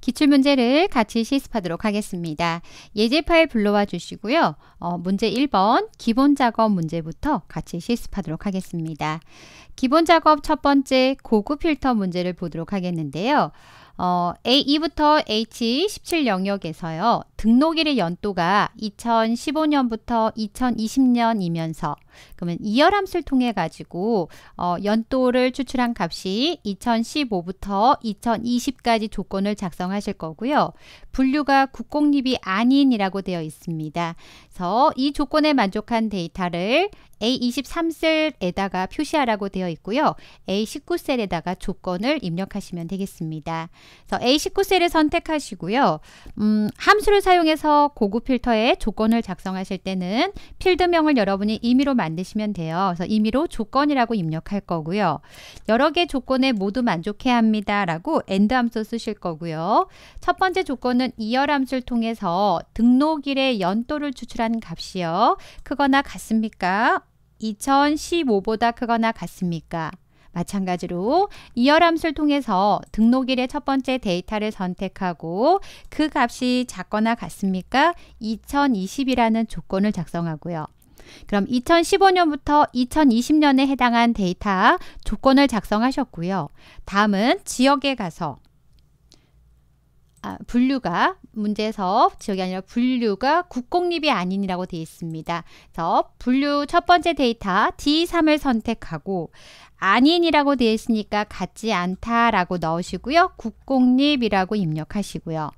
기출문제를 같이 실습하도록 하겠습니다. 예제 파일 불러와 주시고요. 어, 문제 1번 기본작업 문제부터 같이 실습하도록 하겠습니다. 기본작업 첫 번째 고급 필터 문제를 보도록 하겠는데요. 어, A2부터 H17 영역에서요. 등록일의 연도가 2015년부터 2020년이면서 그러면 이열함수를 통해 가지고 어, 연도를 추출한 값이 2015부터 2020까지 조건을 작성하실 거고요. 분류가 국공립이 아닌이라고 되어 있습니다. 그래서 이 조건에 만족한 데이터를 A23셀에다가 표시하라고 되어 있고요. A19셀에다가 조건을 입력하시면 되겠습니다. 그래서 A19셀을 선택하시고요. 음, 함수를 사용해서 고급 필터에 조건을 작성하실 때는 필드명을 여러분이 임의로 만드시면 돼요. 그래서 임의로 조건이라고 입력할 거고요. 여러 개 조건에 모두 만족해야 합니다라고 AND 함수 쓰실 거고요. 첫 번째 조건은 이열 함수를 통해서 등록일의 연도를 추출한 값이요. 크거나 같습니까? 2015보다 크거나 같습니까? 마찬가지로 이열함수를 통해서 등록일의 첫 번째 데이터를 선택하고 그 값이 작거나 같습니까? 2020이라는 조건을 작성하고요. 그럼 2015년부터 2020년에 해당한 데이터 조건을 작성하셨고요. 다음은 지역에 가서 아, 분류가 문제에서 지역이 아니라 분류가 국공립이 아닌이라고 되어 있습니다. 그래서 분류 첫 번째 데이터 D3을 선택하고 아닌이라고 되어 있으니까 같지 않다라고 넣으시고요. 국공립이라고 입력하시고요.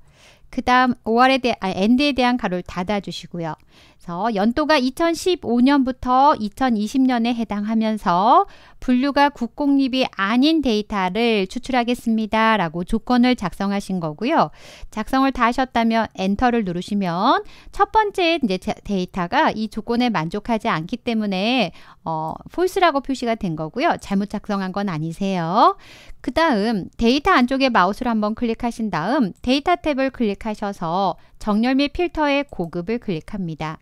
그 다음 5월에 대한 아, 엔드에 대한 가로를 닫아주시고요. 그래서 연도가 2015년부터 2020년에 해당하면서 분류가 국공립이 아닌 데이터를 추출하겠습니다. 라고 조건을 작성하신 거고요. 작성을 다 하셨다면 엔터를 누르시면 첫 번째 이제 데이터가 이 조건에 만족하지 않기 때문에 어, false라고 표시가 된 거고요. 잘못 작성한 건 아니세요. 그 다음 데이터 안쪽에 마우스를 한번 클릭하신 다음 데이터 탭을 클릭하셔서 정렬 및 필터의 고급을 클릭합니다.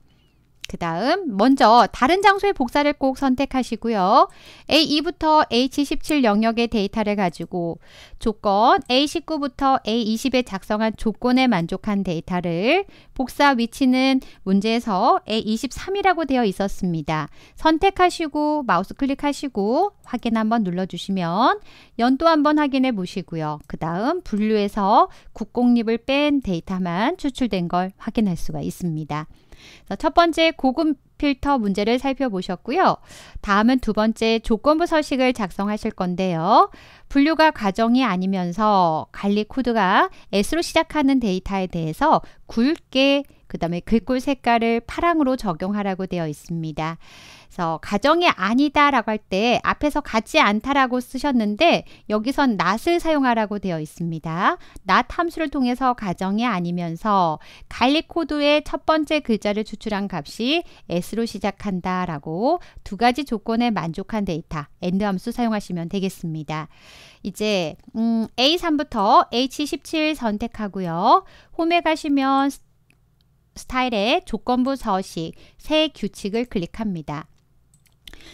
그 다음 먼저 다른 장소의 복사를 꼭 선택하시고요. A2부터 A17 영역의 데이터를 가지고 조건 A19부터 A20에 작성한 조건에 만족한 데이터를 복사 위치는 문제에서 A23이라고 되어 있었습니다. 선택하시고 마우스 클릭하시고 확인 한번 눌러주시면 연도 한번 확인해 보시고요. 그 다음 분류에서 국공립을 뺀 데이터만 추출된 걸 확인할 수가 있습니다. 첫 번째 고급 필터 문제를 살펴보셨고요. 다음은 두 번째 조건부 서식을 작성하실 건데요. 분류가 과정이 아니면서 관리 코드가 S로 시작하는 데이터에 대해서 굵게 그 다음에 글꼴 색깔을 파랑으로 적용하라고 되어 있습니다. 그래서 가정이 아니다 라고 할 때 앞에서 같지 않다라고 쓰셨는데 여기선 낫을 사용하라고 되어 있습니다. 낫 함수를 통해서 가정이 아니면서 갈리 코드의 첫 번째 글자를 추출한 값이 s로 시작한다 라고 두 가지 조건에 만족한 데이터 엔드 함수 사용하시면 되겠습니다. 이제 음, A3부터 H17 선택하고요. 홈에 가시면 스타일의 조건부 서식, 새 규칙을 클릭합니다.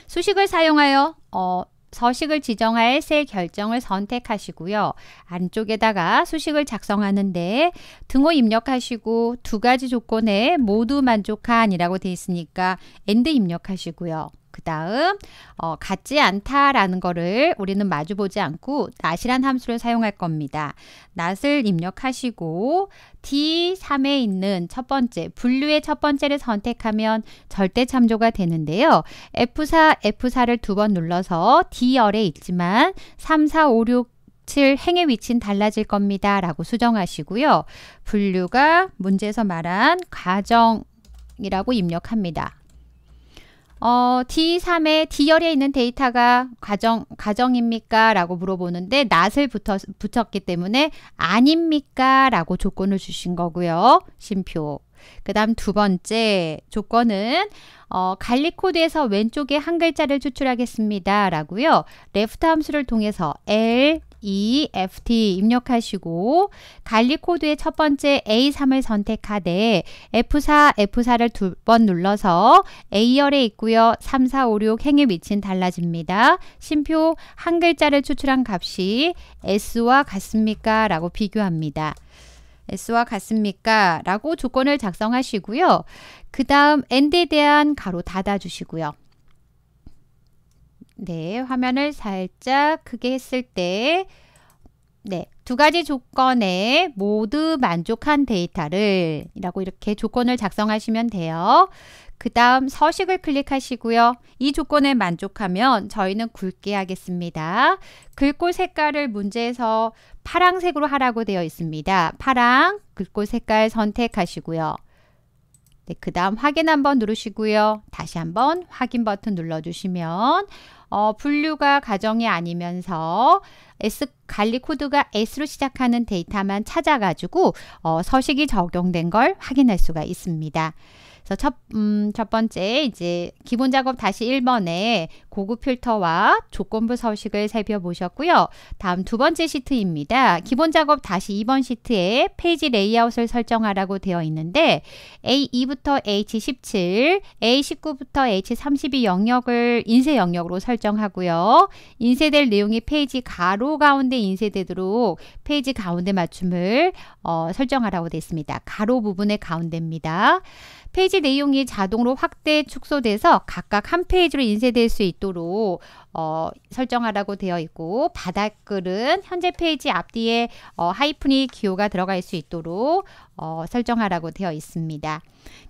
수식을 사용하여 어, 서식을 지정할 셀 결정을 선택하시고요. 안쪽에다가 수식을 작성하는데 등호 입력하시고 두 가지 조건에 모두 만족한이라고 되어 있으니까 엔드 입력하시고요. 그 다음 어, 같지 않다라는 거를 우리는 마주보지 않고 낫이란 함수를 사용할 겁니다. 낫을 입력하시고 D3에 있는 첫 번째, 분류의 첫 번째를 선택하면 절대 참조가 되는데요. F4, F4를 두 번 눌러서 D열에 있지만 3, 4, 5, 6, 7 행의 위치는 달라질 겁니다. 라고 수정하시고요. 분류가 문제에서 말한 가정이라고 입력합니다. 어, D3의 D열에 있는 데이터가 가정, 가정입니까? 라고 물어보는데 낫을 붙었, 붙였기 때문에 아닙니까? 라고 조건을 주신 거고요. 심표. 그 다음 두 번째 조건은 어, 갈리 코드에서 왼쪽에 한 글자를 추출하겠습니다. 라고요. 레프트 함수를 통해서 L, EFT 입력하시고 관리 코드의 첫 번째 A3을 선택하되 F4, F4를 두 번 눌러서 A열에 있고요. 3, 4, 5, 6 행의 위치는 달라집니다. 심표 한 글자를 추출한 값이 S와 같습니까? 라고 비교합니다. S와 같습니까? 라고 조건을 작성하시고요. 그 다음 엔드에 대한 가로 닫아주시고요. 네, 화면을 살짝 크게 했을 때 네, 두 가지 조건에 모두 만족한 데이터를 이라고 이렇게 조건을 작성하시면 돼요. 그 다음 서식을 클릭하시고요. 이 조건에 만족하면 저희는 굵게 하겠습니다. 글꼴 색깔을 문제에서 파랑색으로 하라고 되어 있습니다. 파랑 글꼴 색깔 선택하시고요. 네, 그 다음 확인 한번 누르시고요. 다시 한번 확인 버튼 눌러주시면 어, 분류가 가정이 아니면서 S 관리 코드가 S로 시작하는 데이터만 찾아가지고 어, 서식이 적용된 걸 확인할 수가 있습니다. 그래서 첫, 음, 첫 번째 이제 기본 작업 다시 1번에 고급 필터와 조건부 서식을 살펴보셨고요. 다음 두 번째 시트입니다. 기본 작업 다시 2번 시트에 페이지 레이아웃을 설정하라고 되어 있는데 A2부터 H17, A19부터 H32 영역을 인쇄 영역으로 설정하고요. 인쇄될 내용이 페이지 가로 가운데 인쇄되도록 페이지 가운데 맞춤을 어, 설정하라고 되어 있습니다. 가로 부분의 가운데입니다. 페이지 내용이 자동으로 확대 축소돼서 각각 한 페이지로 인쇄될 수 있도록 어, 설정하라고 되어 있고 바닥글은 현재 페이지 앞뒤에 어, 하이픈이 기호가 들어갈 수 있도록 어, 설정하라고 되어 있습니다.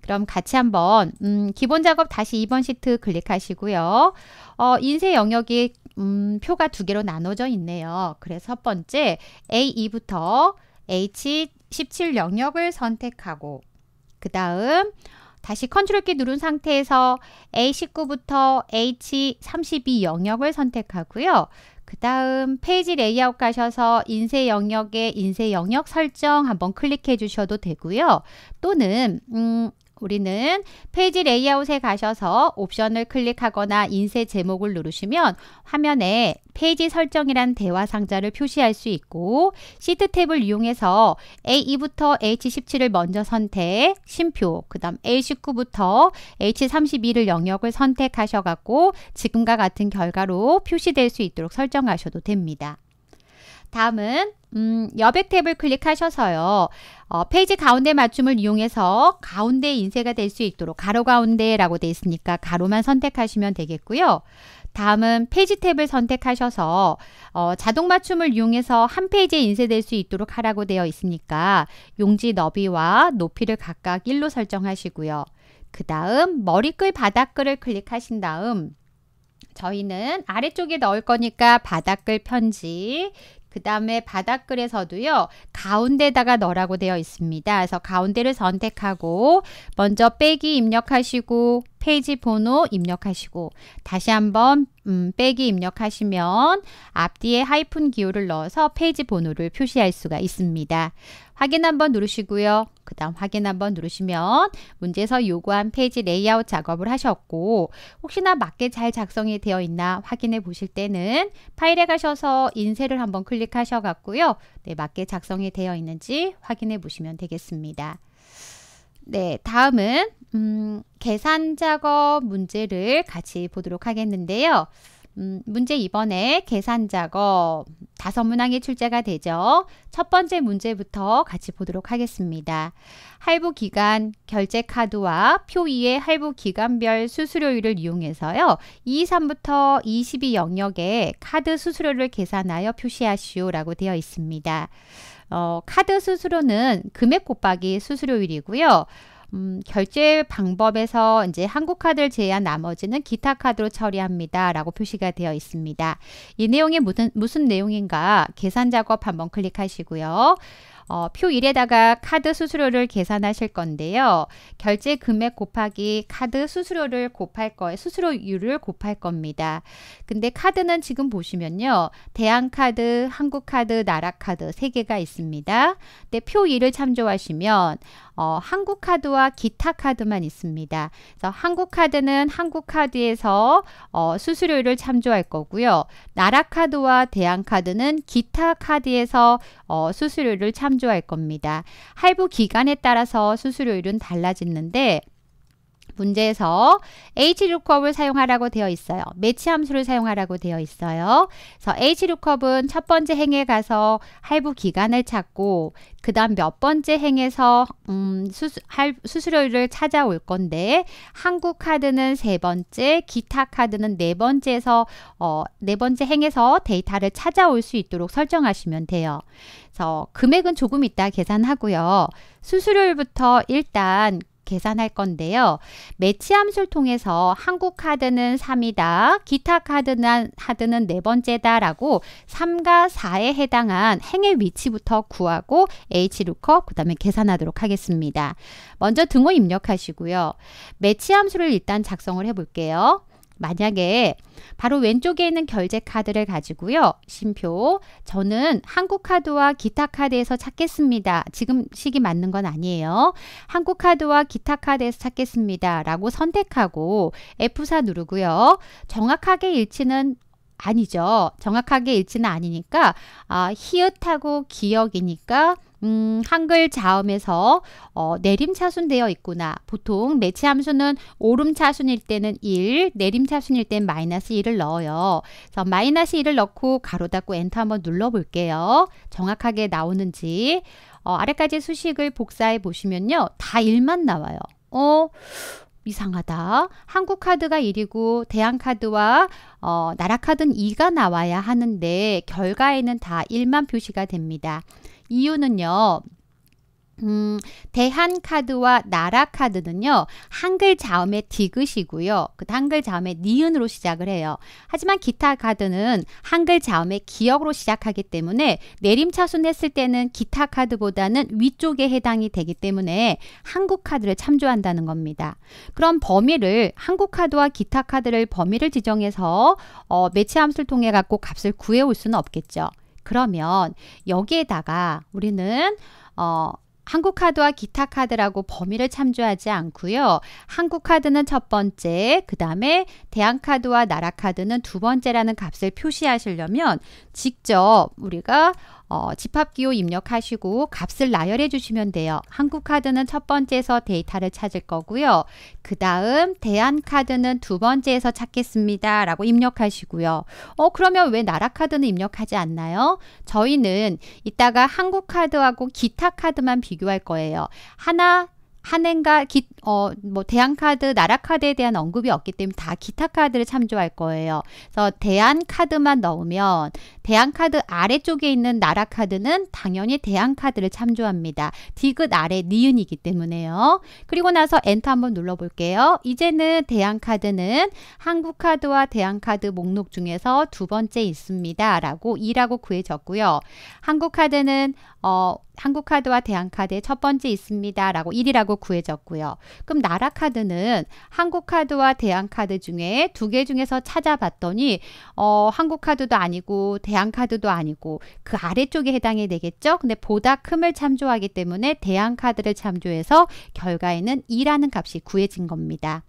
그럼 같이 한번 음, 기본 작업 다시 2번 시트 클릭하시고요. 어, 인쇄 영역이 음, 표가 두 개로 나눠져 있네요. 그래서 첫 번째 A2부터 H17 영역을 선택하고 그 다음 다시 컨트롤 키 누른 상태에서 A19부터 H32 영역을 선택하고요. 그 다음 페이지 레이아웃 가셔서 인쇄 영역에 인쇄 영역 설정 한번 클릭해 주셔도 되고요. 또는 음, 우리는 페이지 레이아웃에 가셔서 옵션을 클릭하거나 인쇄 제목을 누르시면 화면에 페이지 설정이란 대화 상자를 표시할 수 있고 시트 탭을 이용해서 A2부터 H17을 먼저 선택, 심표, 그 다음 A19부터 H32를 영역을 선택하셔갖고 지금과 같은 결과로 표시될 수 있도록 설정하셔도 됩니다. 다음은 음, 여백 탭을 클릭하셔서요. 어, 페이지 가운데 맞춤을 이용해서 가운데 인쇄가 될 수 있도록 가로 가운데라고 되어 있으니까 가로만 선택하시면 되겠고요. 다음은 페이지 탭을 선택하셔서 어, 자동 맞춤을 이용해서 한 페이지에 인쇄될 수 있도록 하라고 되어 있으니까 용지 너비와 높이를 각각 1로 설정하시고요. 그 다음 머리글 바닥글을 클릭하신 다음 저희는 아래쪽에 넣을 거니까 바닥글 편지 그 다음에 바닥글에서도요. 가운데다가 넣으라고 되어 있습니다. 그래서 가운데를 선택하고 먼저 빼기 입력하시고 페이지 번호 입력하시고 다시 한번 음, 빼기 입력하시면 앞뒤에 하이픈 기호를 넣어서 페이지 번호를 표시할 수가 있습니다. 확인 한번 누르시고요. 그 다음 확인 한번 누르시면 문제에서 요구한 페이지 레이아웃 작업을 하셨고 혹시나 맞게 잘 작성이 되어 있나 확인해 보실 때는 파일에 가셔서 인쇄를 한번 클릭하셔 갖고요. 네, 맞게 작성이 되어 있는지 확인해 보시면 되겠습니다. 네, 다음은 음, 계산 작업 문제를 같이 보도록 하겠는데요. 음, 문제 2번에 계산 작업 다섯 문항이 출제가 되죠. 첫 번째 문제부터 같이 보도록 하겠습니다. 할부 기간 결제 카드와 표 2의 할부 기간별 수수료율을 이용해서요. 23부터 22 영역에 카드 수수료를 계산하여 표시하시오라고 되어 있습니다. 어, 카드 수수료는 금액 곱하기 수수료율이고요. 음, 결제 방법에서 이제 한국 카드를 제외한 나머지는 기타 카드로 처리합니다. 라고 표시가 되어 있습니다. 이 내용이 무슨, 무슨 내용인가 계산 작업 한번 클릭하시고요. 어, 표 1에다가 카드 수수료를 계산하실 건데요. 결제 금액 곱하기 카드 수수료를 곱할 거에 수수료율을 곱할 겁니다. 근데 카드는 지금 보시면요. 대한카드, 한국카드, 나라카드 세개가 있습니다. 근데 표2을 참조하시면 어, 한국 카드와 기타 카드만 있습니다. 그래서 한국 카드는 한국 카드에서 어, 수수료를 참조할 거고요. 나라 카드와 대한 카드는 기타 카드에서 어, 수수료를 참조할 겁니다. 할부 기간에 따라서 수수료율은 달라지는데 문제에서 h 루컵을 사용하라고 되어 있어요. 매치 함수를 사용하라고 되어 있어요. 그래서 h 루컵은첫 번째 행에 가서 할부 기간을 찾고 그 다음 몇 번째 행에서 음, 수수, 할, 수수료를 찾아올 건데 한국 카드는 세 번째, 기타 카드는 네 번째에서 어, 네 번째 행에서 데이터를 찾아올 수 있도록 설정하시면 돼요. 그래서 금액은 조금 있다 계산하고요. 수수료율부터 일단 계산할 건데요. 매치 함수를 통해서 한국 카드는 3이다, 기타 카드는, 카드는 네 번째다 라고 3과 4에 해당한 행의 위치부터 구하고 hlookup 그 다음에 계산하도록 하겠습니다. 먼저 등호 입력하시고요. 매치 함수를 일단 작성을 해볼게요. 만약에 바로 왼쪽에 있는 결제 카드를 가지고요. 심표. 저는 한국 카드와 기타 카드에서 찾겠습니다. 지금 식이 맞는 건 아니에요. 한국 카드와 기타 카드에서 찾겠습니다. 라고 선택하고 F4 누르고요. 정확하게 일치는 아니죠. 정확하게 일치는 아니니까 아, 히읗하고 기억이니까 음, 한글 자음에서 어, 내림차순되어 있구나. 보통 매치함수는 오름차순일 때는 1, 내림차순일 때는 마이너스 1을 넣어요. 그래서 마이너스 1을 넣고 가로 닫고 엔터 한번 눌러볼게요. 정확하게 나오는지 어, 아래까지 수식을 복사해 보시면요. 다 1만 나와요. 어, 이상하다. 한국 카드가 1이고 대한 카드와 어, 나라 카드는 2가 나와야 하는데 결과에는 다 1만 표시가 됩니다. 이유는요. 음, 대한카드와 나라카드는요, 한글 자음의 디귿이고요. 그 한글 자음의 니은으로 시작을 해요. 하지만 기타 카드는 한글 자음의 기억으로 시작하기 때문에 내림차순 했을 때는 기타 카드보다는 위쪽에 해당이 되기 때문에 한국 카드를 참조한다는 겁니다. 그럼 범위를 한국 카드와 기타 카드를 범위를 지정해서 어, 매치 함수를 통해 갖고 값을 구해올 수는 없겠죠. 그러면 여기에다가 우리는 어, 한국 카드와 기타 카드라고 범위를 참조하지 않고요. 한국 카드는 첫 번째, 그 다음에 대한 카드와 나라 카드는 두 번째라는 값을 표시하시려면 직접 우리가 어, 집합기호 입력하시고 값을 나열해 주시면 돼요. 한국카드는 첫 번째에서 데이터를 찾을 거고요. 그 다음 대한카드는 두 번째에서 찾겠습니다. 라고 입력하시고요. 어 그러면 왜 나라카드는 입력하지 않나요? 저희는 이따가 한국카드하고 기타카드만 비교할 거예요. 하나 한행과 기, 어, 뭐 대한카드, 나라카드에 대한 언급이 없기 때문에 다 기타 카드를 참조할 거예요. 그래서 대한카드만 넣으면 대한카드 아래쪽에 있는 나라카드는 당연히 대한카드를 참조합니다. 디귿 아래 니은이기 때문에요. 그리고 나서 엔터 한번 눌러볼게요. 이제는 대한카드는 한국카드와 대한카드 목록 중에서 두 번째 있습니다. 라고 2라고 구해졌고요. 한국카드는 어, 한국카드와 대한카드의 첫 번째 있습니다. 라고 1이라고 구해졌고요. 그럼 나라카드는 한국카드와 대한카드 중에 두 개 중에서 찾아봤더니 어, 한국카드도 아니고 대한카드도 아니고 그 아래쪽에 해당이 되겠죠. 근데 보다 큼을 참조하기 때문에 대한카드를 참조해서 결과에는 2라는 값이 구해진 겁니다.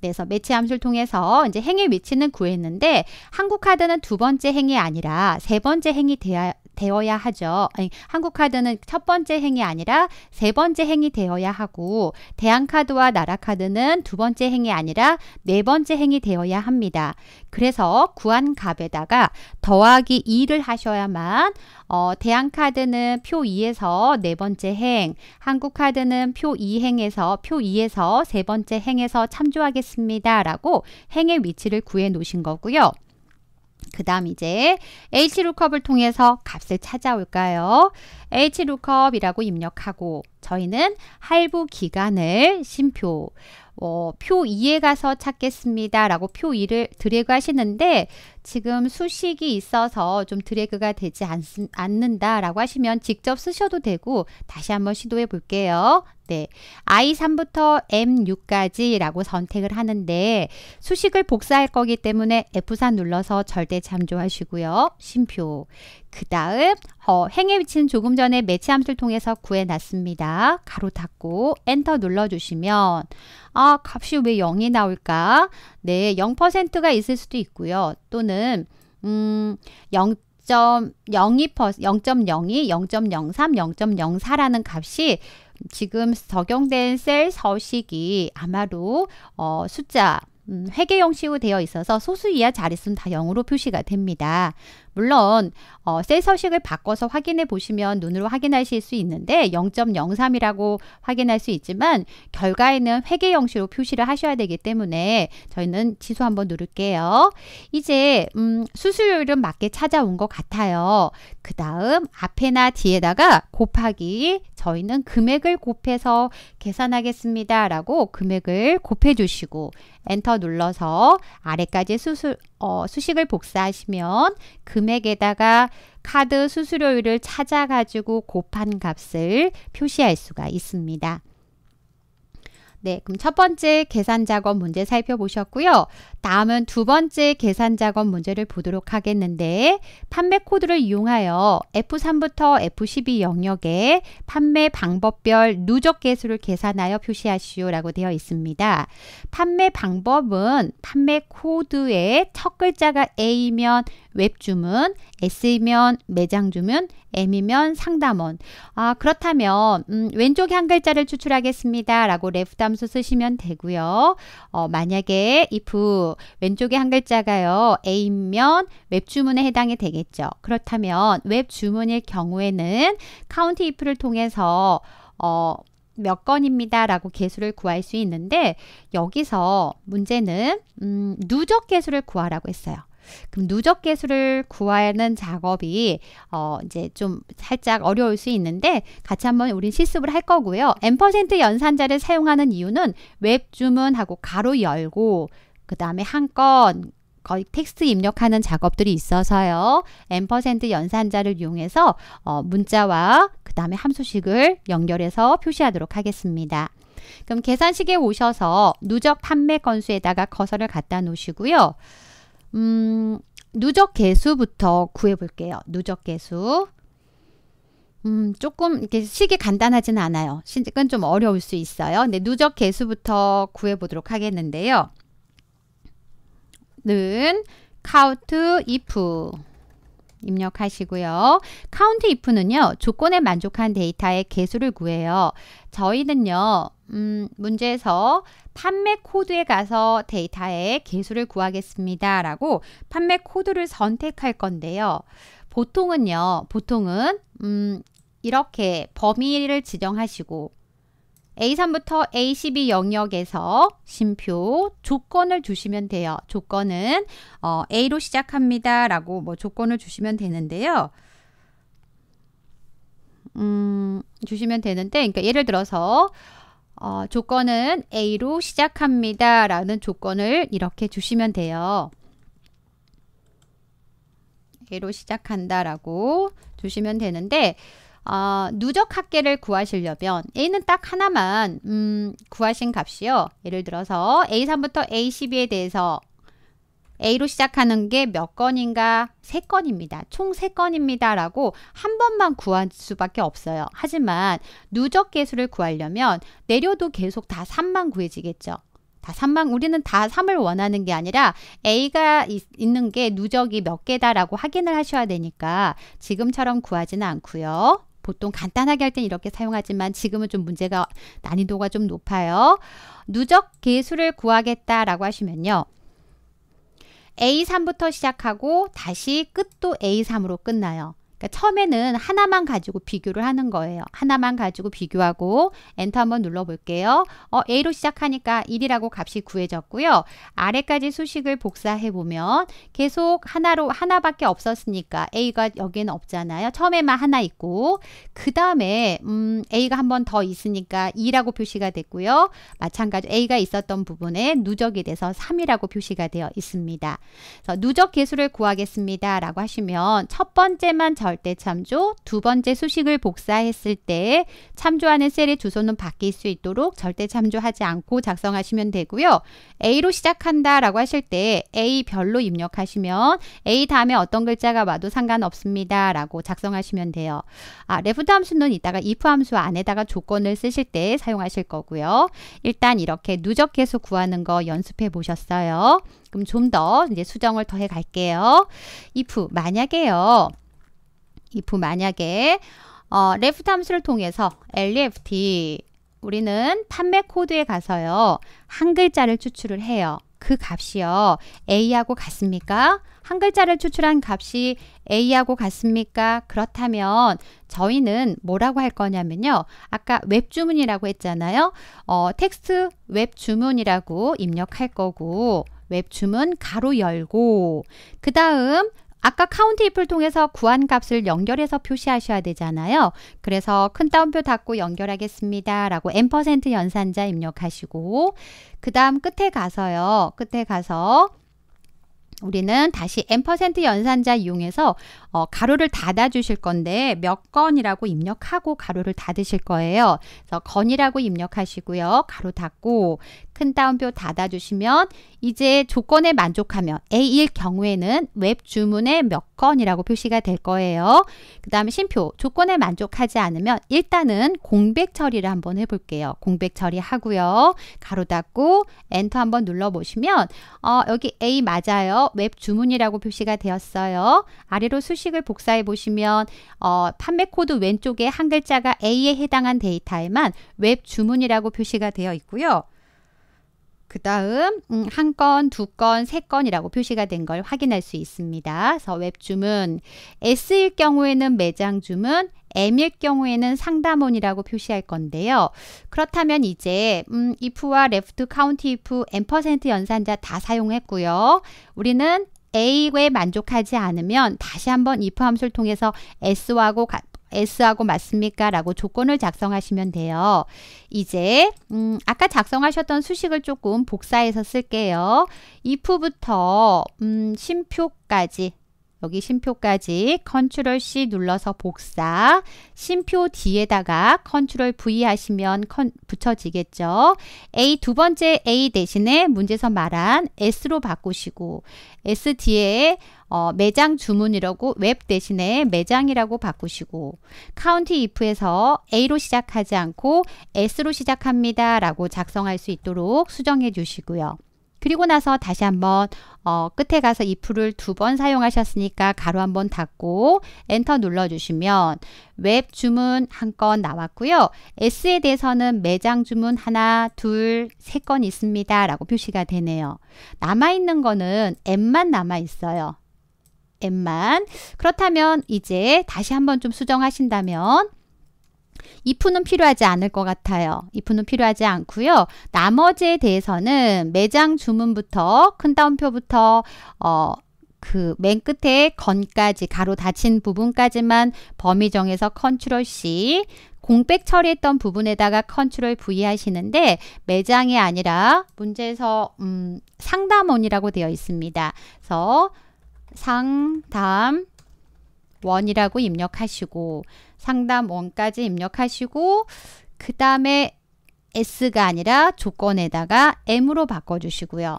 네, 그래서 매치 함수를 통해서 이제 행의 위치는 구했는데 한국 카드는 두 번째 행이 아니라 세 번째 행이 돼야 되어야 하죠. 아니, 한국 카드는 첫 번째 행이 아니라 세 번째 행이 되어야 하고 대한 카드와 나라 카드는 두 번째 행이 아니라 네 번째 행이 되어야 합니다. 그래서 구한 값에다가 더하기 2를 하셔야만 어, 대한 카드는 표 2에서 네 번째 행, 한국 카드는 표 2행에서 표 2에서 세 번째 행에서 참조하겠습니다라고 행의 위치를 구해 놓으신 거고요. 그 다음 이제 HLOOKUP을 통해서 값을 찾아올까요? HLOOKUP이라고 입력하고 저희는 할부 기간을 심표 어, 표 2에 가서 찾겠습니다. 라고 표 2를 드래그 하시는데 지금 수식이 있어서 좀 드래그가 되지 않, 않는다라고 하시면 직접 쓰셔도 되고 다시 한번 시도해 볼게요. 네, I3부터 M6까지라고 선택을 하는데 수식을 복사할 거기 때문에 F4 눌러서 절대 참조하시고요. 심표. 그 다음 어, 행의 위치는 조금 전에 매치 함수를 통해서 구해놨습니다. 가로 닫고 엔터 눌러주시면 아 값이 왜 0이 나올까? 네, 0%가 있을 수도 있고요. 또는 경우는 음, 0. 0.02%, 0.02, 0.03, 0.04라는 값이 지금 적용된 셀 서식이 아마도 어, 숫자 음, 회계 형식으로 되어 있어서 소수 이하 자릿수는 다 0으로 표시가 됩니다. 물론 어, 셀 서식을 바꿔서 확인해 보시면 눈으로 확인하실 수 있는데 0.03이라고 확인할 수 있지만 결과에는 회계 형식으로 표시를 하셔야 되기 때문에 저희는 지수 한번 누를게요. 이제 음, 수수료율은 맞게 찾아온 것 같아요. 그 다음 앞에나 뒤에다가 곱하기 저희는 금액을 곱해서 계산하겠습니다. 라고 금액을 곱해 주시고 엔터 눌러서 아래까지 수수 료 어, 수식을 복사하시면 금액에다가 카드 수수료율을 찾아가지고 곱한 값을 표시할 수가 있습니다. 네, 그럼 첫 번째 계산 작업 문제 살펴보셨고요. 다음은 두 번째 계산 작업 문제를 보도록 하겠는데 판매 코드를 이용하여 F3부터 F12 영역에 판매 방법별 누적 개수를 계산하여 표시하시오라고 되어 있습니다. 판매 방법은 판매 코드의 첫 글자가 A면 이 웹주문, S이면 매장주문, M이면 상담원. 아, 그렇다면 음, 왼쪽에 한 글자를 추출하겠습니다. 라고 레프담수 쓰시면 되고요. 어, 만약에 if 왼쪽에 한 글자가요. A면 웹주문에 해당이 되겠죠. 그렇다면 웹주문일 경우에는 카운트 if를 통해서 어, 몇 건입니다 라고 개수를 구할 수 있는데 여기서 문제는 음, 누적 개수를 구하라고 했어요. 그럼 누적 개수를 구하는 작업이 어 이제 좀 살짝 어려울 수 있는데 같이 한번 우린 실습을 할 거고요. n% 연산자를 사용하는 이유는 웹 주문하고 가로 열고 그 다음에 한 건 거의 텍스트 입력하는 작업들이 있어서요. n% 연산자를 이용해서 어 문자와 그 다음에 함수식을 연결해서 표시하도록 하겠습니다. 그럼 계산식에 오셔서 누적 판매 건수에다가 커서를 갖다 놓으시고요. 음, 누적 개수부터 구해볼게요. 누적 개수. 음, 조금 이렇게 식이 간단하진 않아요. 식은 좀 어려울 수 있어요. 근데 네, 누적 개수부터 구해보도록 하겠는데요. 는 count if 입력하시고요. count if는요. 조건에 만족한 데이터의 개수를 구해요. 저희는요. 음, 문제에서 판매 코드에 가서 데이터의 개수를 구하겠습니다. 라고 판매 코드를 선택할 건데요. 보통은요, 보통은, 음, 이렇게 범위를 지정하시고, A3부터 A12 영역에서 심표 조건을 주시면 돼요. 조건은 어, A로 시작합니다. 라고 뭐 조건을 주시면 되는데요. 음, 주시면 되는데, 그러니까 예를 들어서, 어, 조건은 A로 시작합니다. 라는 조건을 이렇게 주시면 돼요. A로 시작한다 라고 주시면 되는데 어, 누적 합계를 구하시려면 A는 딱 하나만 음, 구하신 값이요. 예를 들어서 A3부터 A12에 대해서 A로 시작하는 게 몇 건인가? 3건입니다. 총 3건입니다. 라고 한 번만 구할 수밖에 없어요. 하지만 누적 개수를 구하려면 내려도 계속 다 3만 구해지겠죠. 다 3만 우리는 다 3을 원하는 게 아니라 A가 있, 있는 게 누적이 몇 개다라고 확인을 하셔야 되니까 지금처럼 구하지는 않고요. 보통 간단하게 할 땐 이렇게 사용하지만 지금은 좀 문제가 난이도가 좀 높아요. 누적 개수를 구하겠다라고 하시면요. A3부터 시작하고 다시 끝도 A3으로 끝나요. 그러니까 처음에는 하나만 가지고 비교를 하는 거예요. 하나만 가지고 비교하고 엔터 한번 눌러볼게요. 어, A로 시작하니까 1이라고 값이 구해졌고요. 아래까지 수식을 복사해보면 계속 하나로 하나밖에 없었으니까 A가 여기에는 없잖아요. 처음에만 하나 있고 그 다음에 음, A가 한 번 더 있으니까 2라고 표시가 됐고요. 마찬가지 A가 있었던 부분에 누적이 돼서 3이라고 표시가 되어 있습니다. 누적 개수를 구하겠습니다. 라고 하시면 첫 번째만 저 절대 참조, 두 번째 수식을 복사했을 때 참조하는 셀의 주소는 바뀔 수 있도록 절대 참조하지 않고 작성하시면 되고요. A로 시작한다 라고 하실 때 A별로 입력하시면 A 다음에 어떤 글자가 와도 상관없습니다 라고 작성하시면 돼요. 아, 레프트 함수는 이따가 if 함수 안에다가 조건을 쓰실 때 사용하실 거고요. 일단 이렇게 누적해서 구하는 거 연습해 보셨어요. 그럼 좀 더 이제 수정을 더 해 갈게요. if 만약에요. if 만약에 어, left 함수를 통해서 left 우리는 판매 코드에 가서요. 한 글자를 추출을 해요. 그 값이요. A하고 같습니까? 한 글자를 추출한 값이 A하고 같습니까? 그렇다면 저희는 뭐라고 할 거냐면요. 아까 웹 주문이라고 했잖아요. 어, 텍스트 웹 주문이라고 입력할 거고 웹 주문 가로 열고 그 다음 아까 카운트잎을 통해서 구한 값을 연결해서 표시하셔야 되잖아요. 그래서 큰 따옴표 닫고 연결하겠습니다. 라고 n% 연산자 입력하시고 그 다음 끝에 가서요. 끝에 가서 우리는 다시 n% 연산자 이용해서 어, 가로를 닫아 주실 건데 몇 건이라고 입력하고 가로를 닫으실 거예요. 그래서 건이라고 입력하시고요. 가로 닫고 큰 따옴표 닫아주시면 이제 조건에 만족하면 a 일 경우에는 웹 주문의 몇 건이라고 표시가 될 거예요. 그 다음에 심표 조건에 만족하지 않으면 일단은 공백 처리를 한번 해볼게요. 공백 처리하고요. 가로 닫고 엔터 한번 눌러보시면 어, 여기 A 맞아요. 웹 주문이라고 표시가 되었어요. 아래로 수식을 복사해 보시면 어, 판매 코드 왼쪽에 한 글자가 A에 해당한 데이터에만 웹 주문이라고 표시가 되어 있고요. 그 다음 음, 한 건, 두 건, 세 건이라고 표시가 된 걸 확인할 수 있습니다. 그래서 웹주문 S일 경우에는 매장 주문 M일 경우에는 상담원이라고 표시할 건데요. 그렇다면 이제 음, if와 left, count if, n% 연산자 다 사용했고요. 우리는 A에 만족하지 않으면 다시 한번 if 함수를 통해서 S하고 S하고 맞습니까? 라고 조건을 작성하시면 돼요. 이제 음, 아까 작성하셨던 수식을 조금 복사해서 쓸게요. if부터 음, 심표까지 여기 심표까지 컨트롤 C 눌러서 복사 심표 뒤에다가 컨트롤 V 하시면 컨, 붙여지겠죠. A 두 번째 A 대신에 문제에서 말한 S로 바꾸시고 S 뒤에 어, 매장 주문이라고 웹 대신에 매장이라고 바꾸시고 카운티 if에서 A로 시작하지 않고 S로 시작합니다 라고 작성할 수 있도록 수정해 주시고요. 그리고 나서 다시 한번 어, 끝에 가서 if를 두 번 사용하셨으니까 가로 한번 닫고 엔터 눌러주시면 웹 주문 한 건 나왔고요. S에 대해서는 매장 주문 하나, 둘, 세 건 있습니다. 라고 표시가 되네요. 남아있는 거는 M만 남아있어요. n만 그렇다면 이제 다시 한번 좀 수정하신다면 이프는 필요하지 않을 것 같아요. 이프는 필요하지 않고요. 나머지에 대해서는 매장 주문부터 큰 따옴표부터 어, 그맨 끝에 건까지 가로 닫힌 부분까지만 범위 정해서 컨트롤 C 공백 처리했던 부분에다가 컨트롤 V 하시는데 매장이 아니라 문제에서 음, 상담원이라고 되어 있습니다. 그래서 상담 원이라고 입력하시고 상담원까지 입력하시고 그 다음에 S가 아니라 조건에다가 M으로 바꿔주시고요.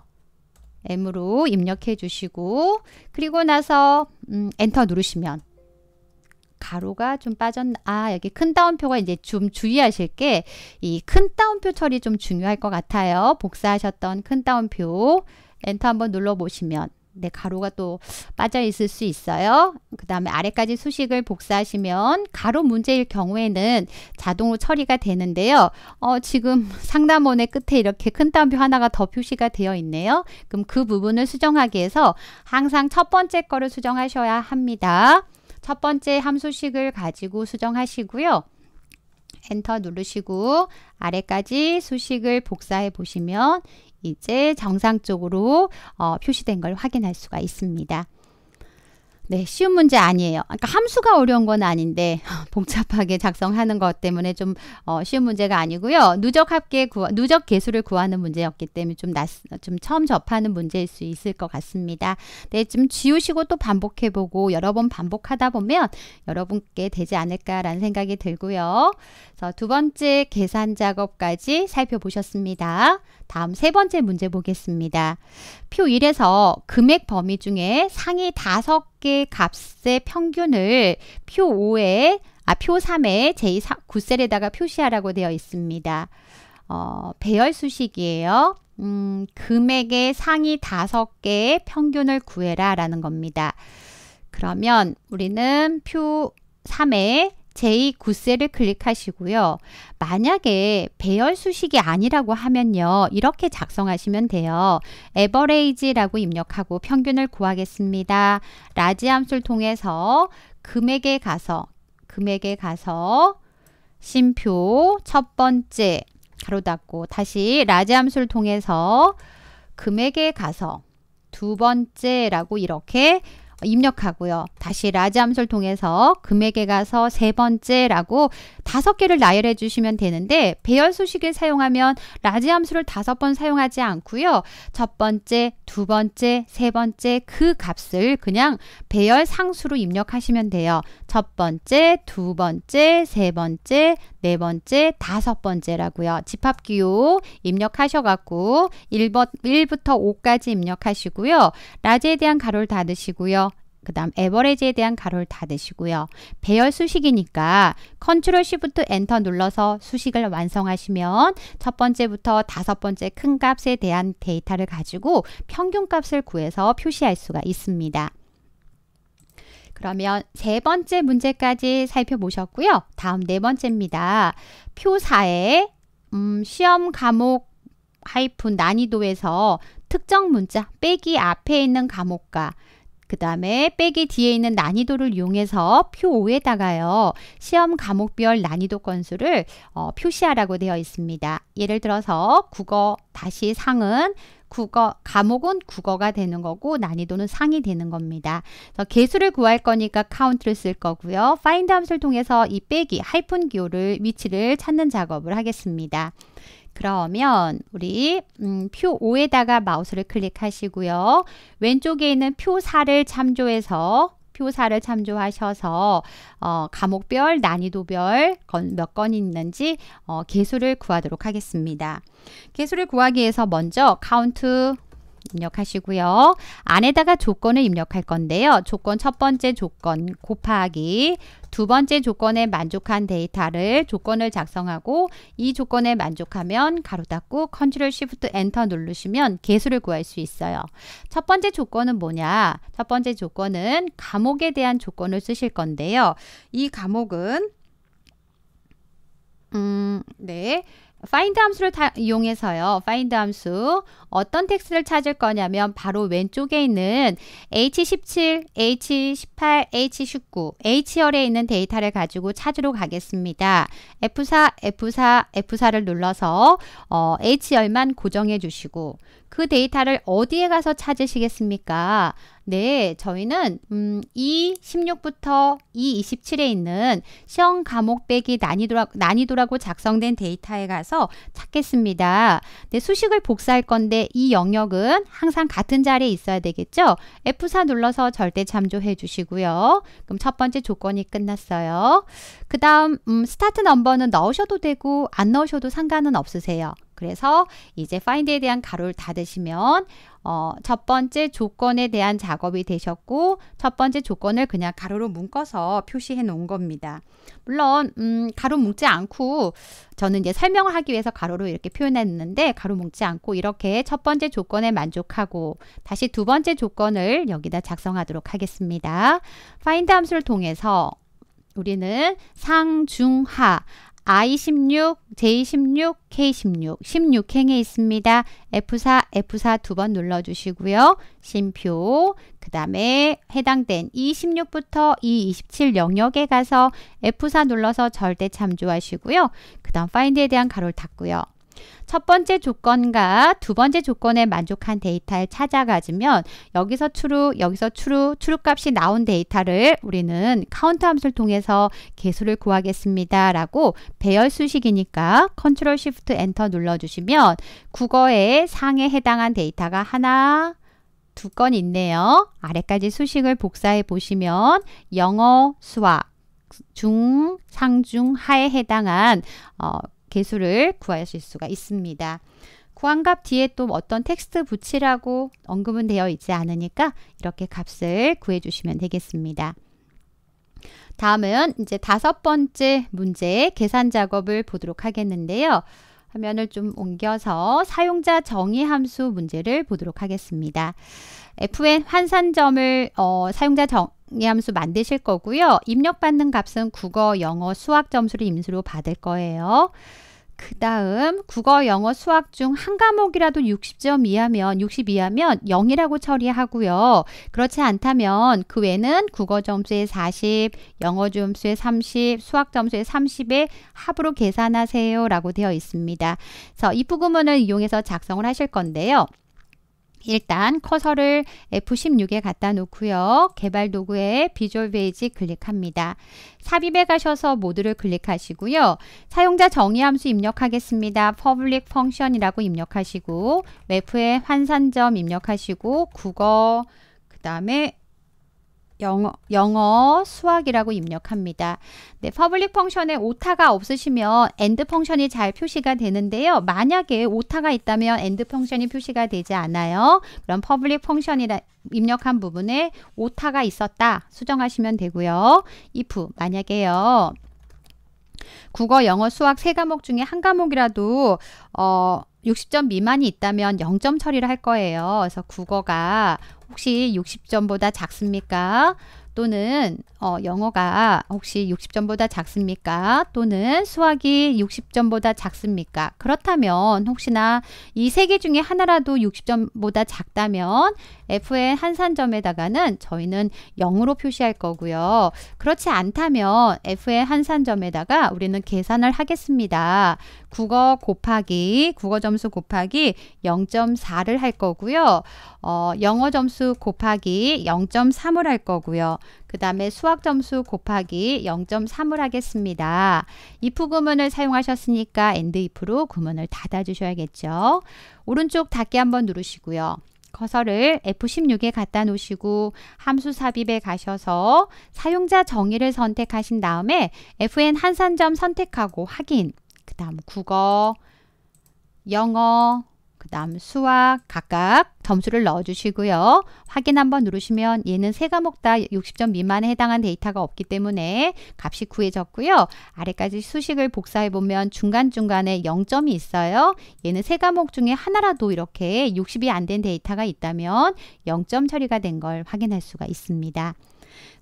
M으로 입력해 주시고 그리고 나서 음, 엔터 누르시면 가로가 좀 빠졌나 아 여기 큰 따옴표가 이제 좀 주의하실 게 이 큰 따옴표 처리 좀 중요할 것 같아요 복사하셨던 큰 따옴표 엔터 한번 눌러 보시면 네, 가로가 또 빠져 있을 수 있어요. 그 다음에 아래까지 수식을 복사하시면 가로 문제일 경우에는 자동으로 처리가 되는데요. 어, 지금 상담원의 끝에 이렇게 큰 따옴표 하나가 더 표시가 되어 있네요. 그럼 그 부분을 수정하기 위해서 항상 첫 번째 거를 수정하셔야 합니다. 첫 번째 함수식을 가지고 수정하시고요. 엔터 누르시고 아래까지 수식을 복사해 보시면 이제 정상적으로 어, 표시된 걸 확인할 수가 있습니다. 네, 쉬운 문제 아니에요. 그러니까 함수가 어려운 건 아닌데 복잡하게 작성하는 것 때문에 좀 어, 쉬운 문제가 아니고요. 누적 합계 구 누적 개수를 구하는 문제였기 때문에 좀, 낯, 좀 처음 접하는 문제일 수 있을 것 같습니다. 네, 좀 지우시고 또 반복해보고 여러 번 반복하다 보면 여러분께 되지 않을까라는 생각이 들고요. 그래서 두 번째 계산 작업까지 살펴보셨습니다. 다음 세 번째 문제 보겠습니다. 표 1에서 금액 범위 중에 상위 5개 값의 평균을 표 5에 아, 표 3에 제9셀에다가 표시하라고 되어 있습니다. 어, 배열 수식이에요. 음, 금액의 상위 5 개의 평균을 구해라 라는 겁니다. 그러면 우리는 표 3에 제2구셀을 클릭하시고요. 만약에 배열 수식이 아니라고 하면요. 이렇게 작성하시면 돼요. 에버레이지라고 입력하고 평균을 구하겠습니다. 라지 함수를 통해서 금액에 가서 금액에 가서 심표 첫 번째 가로 닫고 다시 라지 함수를 통해서 금액에 가서 두 번째라고 이렇게 입력하고요. 다시 라지 함수를 통해서 금액에 가서 세 번째라고 다섯 개를 나열해 주시면 되는데 배열 수식을 사용하면 라지 함수를 다섯 번 사용하지 않고요. 첫 번째, 두 번째, 세 번째 그 값을 그냥 배열 상수로 입력하시면 돼요. 첫 번째, 두 번째, 세 번째, 네 번째, 다섯 번째라고요. 집합기호 입력하셔갖고 1번, 1부터 5까지 입력하시고요. 라지에 대한 가로를 닫으시고요. 그 다음 에버레지에 대한 가로를 닫으시고요. 배열 수식이니까 컨트롤 시부터 엔터 눌러서 수식을 완성하시면 첫 번째부터 다섯 번째 큰 값에 대한 데이터를 가지고 평균값을 구해서 표시할 수가 있습니다. 그러면 세 번째 문제까지 살펴보셨고요. 다음 네 번째입니다. 표사에 음, 시험 과목 하이픈 난이도에서 특정 문자 빼기 앞에 있는 과목과 그 다음에 빼기 뒤에 있는 난이도를 이용해서 표 5에다가요. 시험 과목별 난이도 건수를 어, 표시하라고 되어 있습니다. 예를 들어서 국어 다시 상은 국어 과목은 국어가 되는 거고 난이도는 상이 되는 겁니다. 그래서 개수를 구할 거니까 카운트를 쓸 거고요. 파인 n 함수를 통해서 이 빼기 하이픈 기호를 위치를 찾는 작업을 하겠습니다. 그러면 우리 음, 표 5에다가 마우스를 클릭하시고요. 왼쪽에 있는 표 4를 참조해서 표사를 참조하셔서 어, 과목별, 난이도별 몇 건 있는지 어, 개수를 구하도록 하겠습니다. 개수를 구하기 위해서 먼저 c o u 입력하시고요. 안에다가 조건을 입력할 건데요. 조건 첫 번째 조건 곱하기 두 번째 조건에 만족한 데이터를 조건을 작성하고 이 조건에 만족하면 가로 닫고 컨트롤 쉬프트 엔터 누르시면 개수를 구할 수 있어요. 첫 번째 조건은 뭐냐? 첫 번째 조건은 감옥에 대한 조건을 쓰실 건데요. 이 감옥은 음, 네. 파인 n 함수를 다, 이용해서요. 파인 n 함수 어떤 텍스트를 찾을 거냐면 바로 왼쪽에 있는 H17, H18, H19, H열에 있는 데이터를 가지고 찾으러 가겠습니다. F4, F4, F4를 눌러서 어, H열만 고정해 주시고 그 데이터를 어디에 가서 찾으시겠습니까? 네, 저희는 음, E16부터 E27에 있는 시험 과목 빼기 난이도라, 난이도라고 작성된 데이터에 가서 찾겠습니다. 네, 수식을 복사할 건데 이 영역은 항상 같은 자리에 있어야 되겠죠? F4 눌러서 절대 참조해 주시고요. 그럼 첫 번째 조건이 끝났어요. 그 다음 음, 스타트 넘버는 넣으셔도 되고 안 넣으셔도 상관은 없으세요. 그래서 이제 find에 대한 가로를 닫으시면 어, 첫 번째 조건에 대한 작업이 되셨고 첫 번째 조건을 그냥 가로로 묶어서 표시해 놓은 겁니다. 물론 음, 가로 묶지 않고 저는 이제 설명을 하기 위해서 가로로 이렇게 표현했는데 가로 묶지 않고 이렇게 첫 번째 조건에 만족하고 다시 두 번째 조건을 여기다 작성하도록 하겠습니다. find 함수를 통해서 우리는 상중하 I16, J16, K16, 16행에 있습니다. F4, F4 두 번 눌러주시고요. 심표, 그 다음에 해당된 E16부터 E27 영역에 가서 F4 눌러서 절대 참조하시고요. 그 다음 파인드에 대한 가로를 닫고요. 첫 번째 조건과 두 번째 조건에 만족한 데이터를 찾아가지면 여기서 true, 여기서 true, true 값이 나온 데이터를 우리는 카운트 함수를 통해서 개수를 구하겠습니다. 라고 배열 수식이니까 컨트롤 시프트 엔터 눌러주시면 국어의 상에 해당한 데이터가 하나, 두 건 있네요. 아래까지 수식을 복사해 보시면 영어, 수학, 중, 상 중, 하에 해당한 어, 개수를 구하실 수가 있습니다. 구한값 뒤에 또 어떤 텍스트 붙이라고 언급은 되어 있지 않으니까 이렇게 값을 구해주시면 되겠습니다. 다음은 이제 다섯 번째 문제 계산 작업을 보도록 하겠는데요. 화면을 좀 옮겨서 사용자 정의 함수 문제를 보도록 하겠습니다. fn 환산점을 어, 사용자 정, 의함수 만드실 거고요. 입력받는 값은 국어, 영어, 수학 점수를 임수로 받을 거예요. 그 다음 국어, 영어, 수학 중 한 과목이라도 60점 이하면 60 이하면 0이라고 처리하고요. 그렇지 않다면 그 외는 에 국어 점수의 40, 영어 점수의 30, 수학 점수의 30에 합으로 계산하세요 라고 되어 있습니다. 그래서 입부구문을 이용해서 작성을 하실 건데요. 일단 커서를 F16에 갖다 놓고요. 개발 도구에 비주얼 베이지 클릭합니다. 삽입에 가셔서 모드를 클릭하시고요. 사용자 정의 함수 입력하겠습니다. public function이라고 입력하시고 웹프에 환산점 입력하시고 국어 그 다음에 영어, 영어, 수학이라고 입력합니다. 네, 퍼블릭 펑션에 오타가 없으시면 e 드 펑션이 잘 표시가 되는데요. 만약에 오타가 있다면 e 드 펑션이 표시가 되지 않아요. 그럼 퍼블릭 펑션이라 입력한 부분에 오타가 있었다 수정하시면 되고요. if 만약에요. 국어, 영어, 수학 세 과목 중에 한 과목이라도 어 60점 미만이 있다면 0점 처리를 할 거예요. 그래서 국어가 혹시 60점보다 작습니까? 또는 어, 영어가 혹시 60점보다 작습니까? 또는 수학이 60점보다 작습니까? 그렇다면 혹시나 이 세 개 중에 하나라도 60점보다 작다면 f 의 한산점에다가는 저희는 0으로 표시할 거고요. 그렇지 않다면 f 의 한산점에다가 우리는 계산을 하겠습니다. 국어 곱하기, 국어 점수 곱하기 0.4를 할 거고요. 어, 영어 점수 곱하기 0.3을 할 거고요. 그 다음에 수학 점수 곱하기 0.3을 하겠습니다. if 구문을 사용하셨으니까 and if로 구문을 닫아주셔야겠죠. 오른쪽 닫기 한번 누르시고요. 커서를 F16에 갖다 놓으시고 함수 삽입에 가셔서 사용자 정의를 선택하신 다음에 FN 한산점 선택하고 확인 그 다음 국어, 영어, 남수학 각각 점수를 넣어주시고요. 확인 한번 누르시면 얘는 세 과목 다 60점 미만에 해당한 데이터가 없기 때문에 값이 구해졌고요. 아래까지 수식을 복사해보면 중간중간에 0점이 있어요. 얘는 세 과목 중에 하나라도 이렇게 60이 안 된 데이터가 있다면 0점 처리가 된 걸 확인할 수가 있습니다.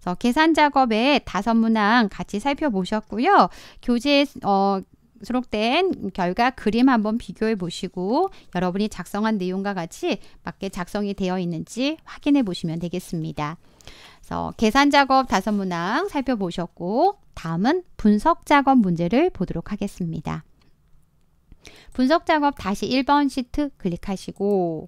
그래서 계산 작업의 다섯 문항 같이 살펴보셨고요. 교재 어, 수록된 결과 그림 한번 비교해 보시고 여러분이 작성한 내용과 같이 맞게 작성이 되어 있는지 확인해 보시면 되겠습니다. 그래서 계산 작업 다섯 문항 살펴보셨고 다음은 분석 작업 문제를 보도록 하겠습니다. 분석 작업 다시 1번 시트 클릭하시고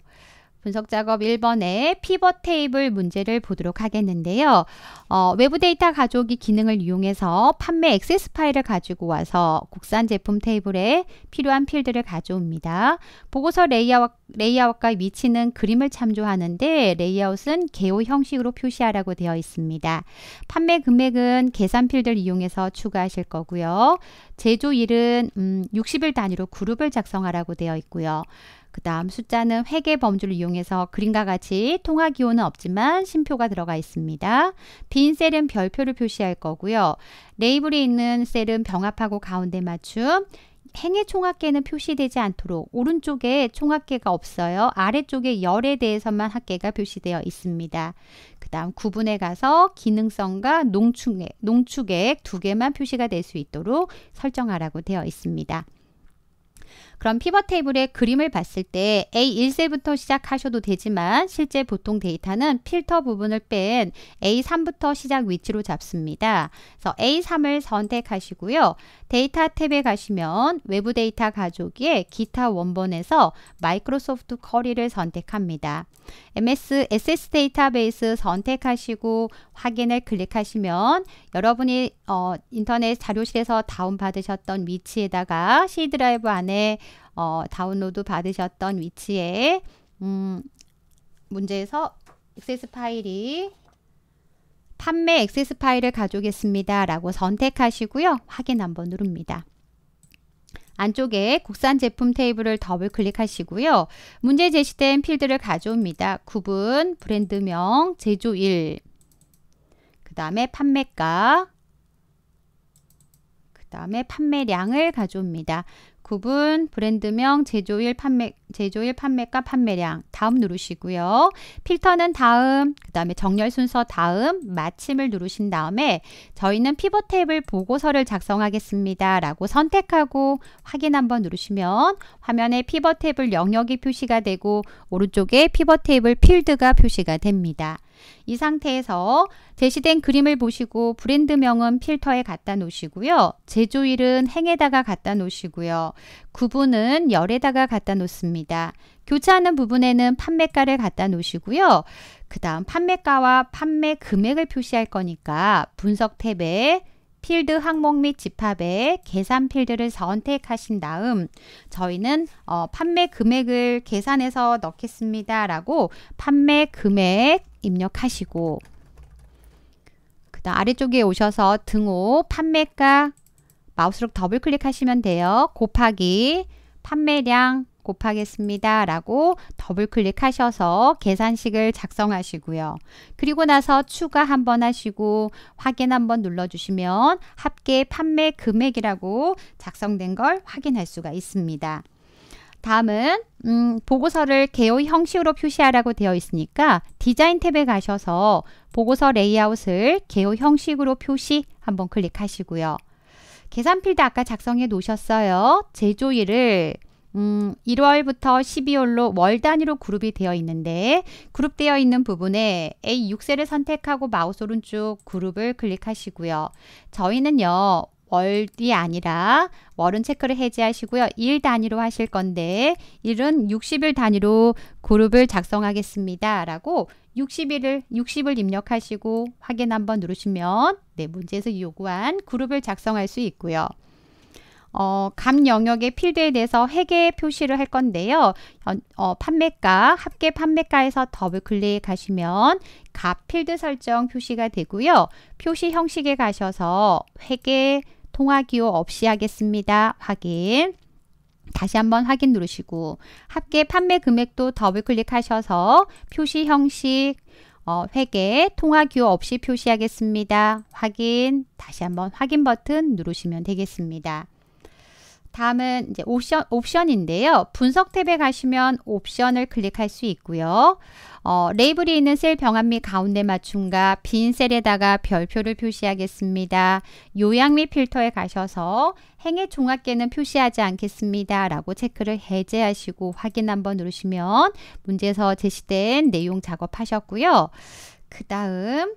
분석 작업 1번에 피벗 테이블 문제를 보도록 하겠는데요. 어, 외부 데이터 가져오기 기능을 이용해서 판매 액세스 파일을 가지고 와서 국산 제품 테이블에 필요한 필드를 가져옵니다. 보고서 레이아웃, 레이아웃과 위치는 그림을 참조하는데 레이아웃은 개호 형식으로 표시하라고 되어 있습니다. 판매 금액은 계산 필드를 이용해서 추가하실 거고요. 제조일은 음, 60일 단위로 그룹을 작성하라고 되어 있고요. 그 다음 숫자는 회계 범주를 이용해서 그림과 같이 통화 기호는 없지만 심표가 들어가 있습니다. 빈 셀은 별표를 표시할 거고요. 레이블이 있는 셀은 병합하고 가운데 맞춤, 행의 총합계는 표시되지 않도록 오른쪽에 총합계가 없어요. 아래쪽에 열에 대해서만 합계가 표시되어 있습니다. 그 다음 구분에 가서 기능성과 농축액, 농축액 두 개만 표시가 될 수 있도록 설정하라고 되어 있습니다. 그럼 피벗 테이블의 그림을 봤을 때 A1셀부터 시작하셔도 되지만 실제 보통 데이터는 필터 부분을 뺀 A3부터 시작 위치로 잡습니다. 그래서 A3을 선택하시고요. 데이터 탭에 가시면 외부 데이터 가족의 기타 원본에서 마이크로소프트 커리를 선택합니다. MS SS 데이터베이스 선택하시고 확인을 클릭하시면 여러분이 어, 인터넷 자료실에서 다운받으셨던 위치에다가 C 드라이브 안에 어, 다운로드 받으셨던 위치에 음, 문제에서 액세 파일이 판매 액세스 파일을 가져오겠습니다. 라고 선택하시고요. 확인 한번 누릅니다. 안쪽에 국산 제품 테이블을 더블 클릭하시고요. 문제 제시된 필드를 가져옵니다. 구분, 브랜드명, 제조일, 그 다음에 판매가, 그 다음에 판매량을 가져옵니다. 구분, 브랜드명, 제조일, 판매, 제조일, 판매가, 판매량. 다음 누르시고요. 필터는 다음, 그 다음에 정렬 순서 다음, 마침을 누르신 다음에 저희는 피벗 테이블 보고서를 작성하겠습니다. 라고 선택하고 확인 한번 누르시면 화면에 피벗 테이블 영역이 표시가 되고 오른쪽에 피벗 테이블 필드가 표시가 됩니다. 이 상태에서 제시된 그림을 보시고 브랜드명은 필터에 갖다 놓으시고요. 제조일은 행에다가 갖다 놓으시고요. 구분은 열에다가 갖다 놓습니다. 교차하는 부분에는 판매가를 갖다 놓으시고요. 그 다음 판매가와 판매 금액을 표시할 거니까 분석 탭에 필드 항목 및 집합에 계산 필드를 선택하신 다음 저희는 어, 판매 금액을 계산해서 넣겠습니다. 라고 판매 금액 입력하시고 그다음 아래쪽에 오셔서 등호 판매가 마우스로 더블 클릭하시면 돼요. 곱하기 판매량 곱하겠습니다. 라고 더블 클릭하셔서 계산식을 작성하시고요. 그리고 나서 추가 한번 하시고 확인 한번 눌러주시면 합계 판매 금액이라고 작성된 걸 확인할 수가 있습니다. 다음은 음, 보고서를 개요 형식으로 표시하라고 되어 있으니까 디자인 탭에 가셔서 보고서 레이아웃을 개요 형식으로 표시 한번 클릭하시고요. 계산 필드 아까 작성해 놓으셨어요. 제조일을 음, 1월부터 12월로 월 단위로 그룹이 되어 있는데 그룹되어 있는 부분에 A6셀을 선택하고 마우스 오른쪽 그룹을 클릭하시고요. 저희는요. 월이 아니라 월은 체크를 해제하시고요. 일 단위로 하실 건데 일은 60일 단위로 그룹을 작성하겠습니다. 라고 60일을 60을 입력하시고 확인 한번 누르시면 네, 문제에서 요구한 그룹을 작성할 수 있고요. 어, 감 영역의 필드에 대해서 회계 표시를 할 건데요. 어, 어, 판매가, 합계 판매가에서 더블 클릭하시면 값 필드 설정 표시가 되고요. 표시 형식에 가셔서 회계 통화기호 없이 하겠습니다. 확인. 다시 한번 확인 누르시고 합계 판매 금액도 더블 클릭하셔서 표시 형식 어, 회계 통화 기호 없이 표시하겠습니다. 확인 다시 한번 확인 버튼 누르시면 되겠습니다. 다음은 이제 옵션, 옵션인데요. 분석 탭에 가시면 옵션을 클릭할 수 있고요. 어, 레이블이 있는 셀 병합 및 가운데 맞춤과 빈 셀에다가 별표를 표시하겠습니다. 요약 및 필터에 가셔서 행의 종합계는 표시하지 않겠습니다. 라고 체크를 해제하시고 확인 한번 누르시면 문제에서 제시된 내용 작업하셨고요. 그 다음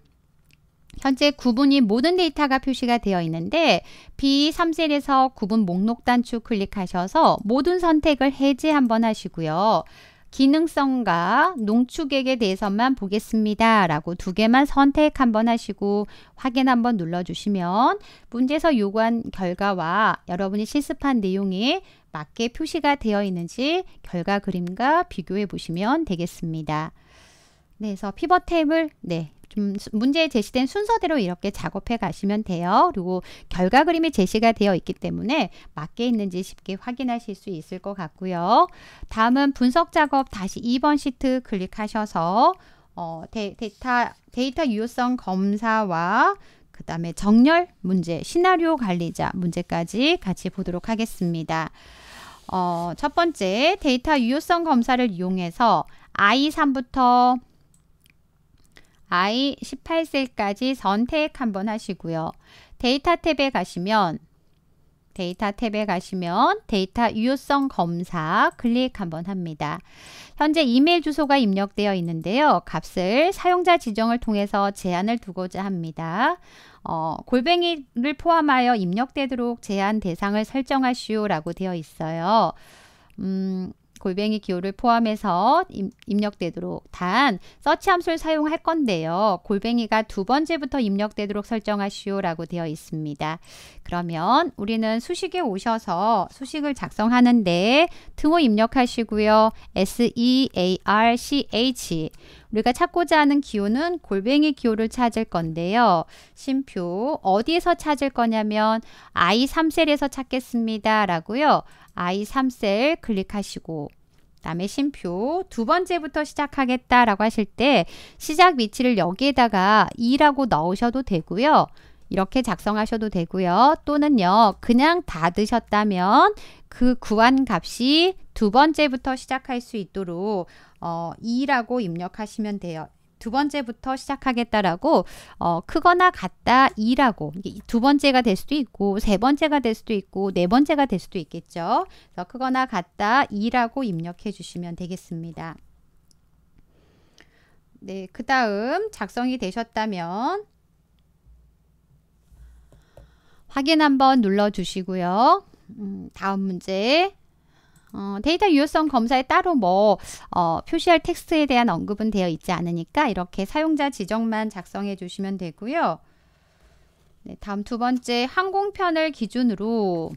현재 구분이 모든 데이터가 표시가 되어 있는데 B3셀에서 구분 목록 단추 클릭하셔서 모든 선택을 해제 한번 하시고요. 기능성과 농축액에 대해서만 보겠습니다. 라고 두 개만 선택 한번 하시고 확인 한번 눌러주시면 문제에서 요구한 결과와 여러분이 실습한 내용이 맞게 표시가 되어 있는지 결과 그림과 비교해 보시면 되겠습니다. 네, 그래서 피벗 탭을 네, 좀 문제에 제시된 순서대로 이렇게 작업해 가시면 돼요. 그리고 결과 그림이 제시가 되어 있기 때문에 맞게 있는지 쉽게 확인하실 수 있을 것 같고요. 다음은 분석 작업 다시 2번 시트 클릭하셔서 어, 데, 데이터, 데이터 유효성 검사와 그 다음에 정렬 문제, 시나리오 관리자 문제까지 같이 보도록 하겠습니다. 어, 첫 번째 데이터 유효성 검사를 이용해서 I3부터 아이 18셀까지 선택 한번 하시고요. 데이터 탭에 가시면 데이터 탭에 가시면 데이터 유효성 검사 클릭 한번 합니다. 현재 이메일 주소가 입력되어 있는데요. 값을 사용자 지정을 통해서 제한을 두고자 합니다. 어, 골뱅이를 포함하여 입력되도록 제한 대상을 설정하시오라고 되어 있어요. 음, 골뱅이 기호를 포함해서 입, 입력되도록 단 서치 함수를 사용할 건데요. 골뱅이가 두 번째부터 입력되도록 설정하시오라고 되어 있습니다. 그러면 우리는 수식에 오셔서 수식을 작성하는데 등호 입력하시고요. SEARCH 우리가 찾고자 하는 기호는 골뱅이 기호를 찾을 건데요. 심표 어디에서 찾을 거냐면 I3셀에서 찾겠습니다. 라고요. I3셀 클릭하시고 다음에 심표 두 번째부터 시작하겠다라고 하실 때 시작 위치를 여기에다가 2라고 넣으셔도 되고요. 이렇게 작성하셔도 되고요. 또는요. 그냥 닫으셨다면 그 구한 값이 두 번째부터 시작할 수 있도록 어, 2라고 입력하시면 돼요. 두 번째부터 시작하겠다라고 어, 크거나 같다 2라고 두 번째가 될 수도 있고 세 번째가 될 수도 있고 네 번째가 될 수도 있겠죠. 그래서 크거나 같다 2라고 입력해 주시면 되겠습니다. 네, 그 다음 작성이 되셨다면 확인 한번 눌러 주시고요. 음, 다음 문제 어, 데이터 유효성 검사에 따로 뭐 어, 표시할 텍스트에 대한 언급은 되어 있지 않으니까 이렇게 사용자 지정만 작성해 주시면 되고요. 네, 다음 두 번째 항공편을 기준으로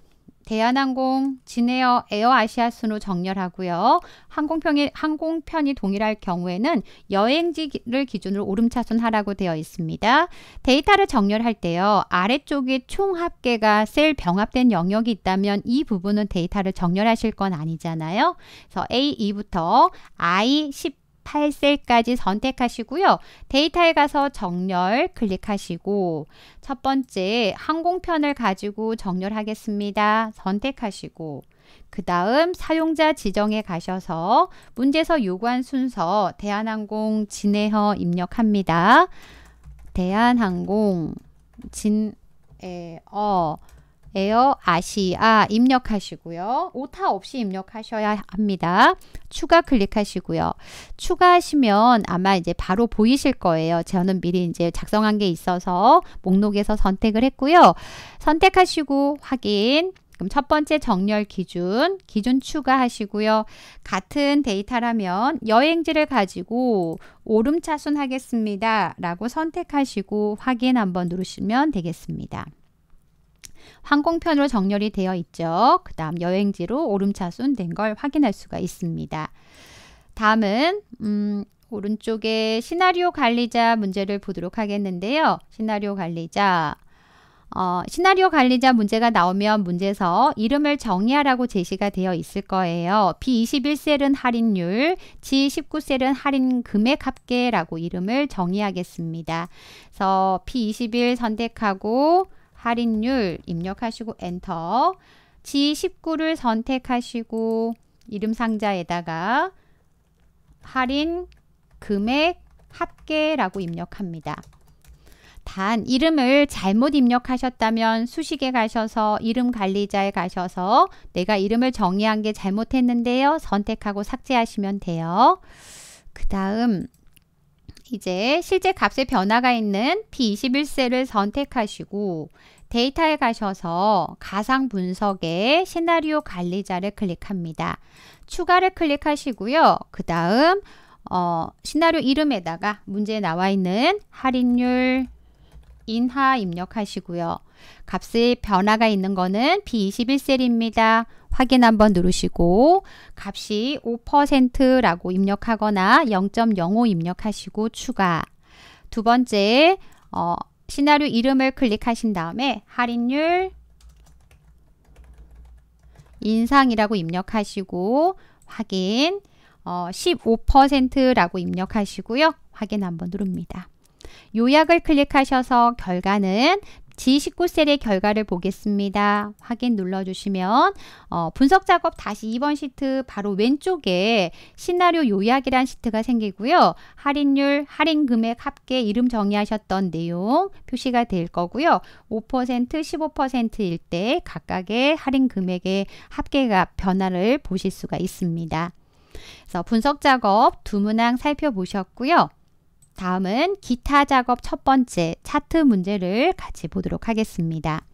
대한항공, 진에어, 에어아시아 순으로 정렬하고요. 항공편이, 항공편이 동일할 경우에는 여행지를 기준으로 오름차순 하라고 되어 있습니다. 데이터를 정렬할 때요. 아래쪽에 총 합계가 셀 병합된 영역이 있다면 이 부분은 데이터를 정렬하실 건 아니잖아요. 그래서 A2부터 I10 8셀까지 선택하시고요. 데이터에 가서 정렬 클릭하시고 첫 번째 항공편을 가지고 정렬하겠습니다. 선택하시고 그 다음 사용자 지정에 가셔서 문제서 요구한 순서 대한항공 진해허 입력합니다. 대한항공 진해어 에어 아시아 입력하시고요. 오타 없이 입력하셔야 합니다. 추가 클릭하시고요. 추가하시면 아마 이제 바로 보이실 거예요. 저는 미리 이제 작성한 게 있어서 목록에서 선택을 했고요. 선택하시고 확인. 그럼 첫 번째 정렬 기준, 기준 추가하시고요. 같은 데이터라면 여행지를 가지고 오름차순 하겠습니다. 라고 선택하시고 확인 한번 누르시면 되겠습니다. 항공편으로 정렬이 되어 있죠. 그 다음 여행지로 오름차순 된 걸 확인할 수가 있습니다. 다음은 음, 오른쪽에 시나리오 관리자 문제를 보도록 하겠는데요. 시나리오 관리자 어, 시나리오 관리자 문제가 나오면 문제서 에 이름을 정의하라고 제시가 되어 있을 거예요. B21셀은 할인율, G19셀은 할인 금액 합계라고 이름을 정의하겠습니다. 그래서 P21 선택하고 할인율 입력하시고 엔터 G19를 선택하시고 이름 상자에다가 할인 금액 합계라고 입력합니다. 단 이름을 잘못 입력하셨다면 수식에 가셔서 이름 관리자에 가셔서 내가 이름을 정의한 게 잘못했는데요. 선택하고 삭제하시면 돼요. 그 다음 이제 실제 값에 변화가 있는 B21세를 선택하시고 데이터에 가셔서 가상 분석의 시나리오 관리자를 클릭합니다. 추가를 클릭하시고요. 그 다음 어, 시나리오 이름에다가 문제에 나와 있는 할인율 인하 입력하시고요. 값의 변화가 있는 거는 B21셀입니다. 확인 한번 누르시고 값이 5%라고 입력하거나 0.05 입력하시고 추가 두 번째 어, 시나리오 이름을 클릭하신 다음에 할인율 인상이라고 입력하시고 확인 15%라고 어, 입력하시고요. 확인 한번 누릅니다. 요약을 클릭하셔서 결과는 G19셀의 결과를 보겠습니다. 확인 눌러주시면 어, 분석 작업 다시 2번 시트 바로 왼쪽에 시나리오 요약이란 시트가 생기고요. 할인율, 할인 금액 합계 이름 정의하셨던 내용 표시가 될 거고요. 5%, 15%일 때 각각의 할인 금액의 합계가 변화를 보실 수가 있습니다. 그래서 분석 작업 두 문항 살펴보셨고요. 다음은 기타 작업 첫 번째 차트 문제를 같이 보도록 하겠습니다.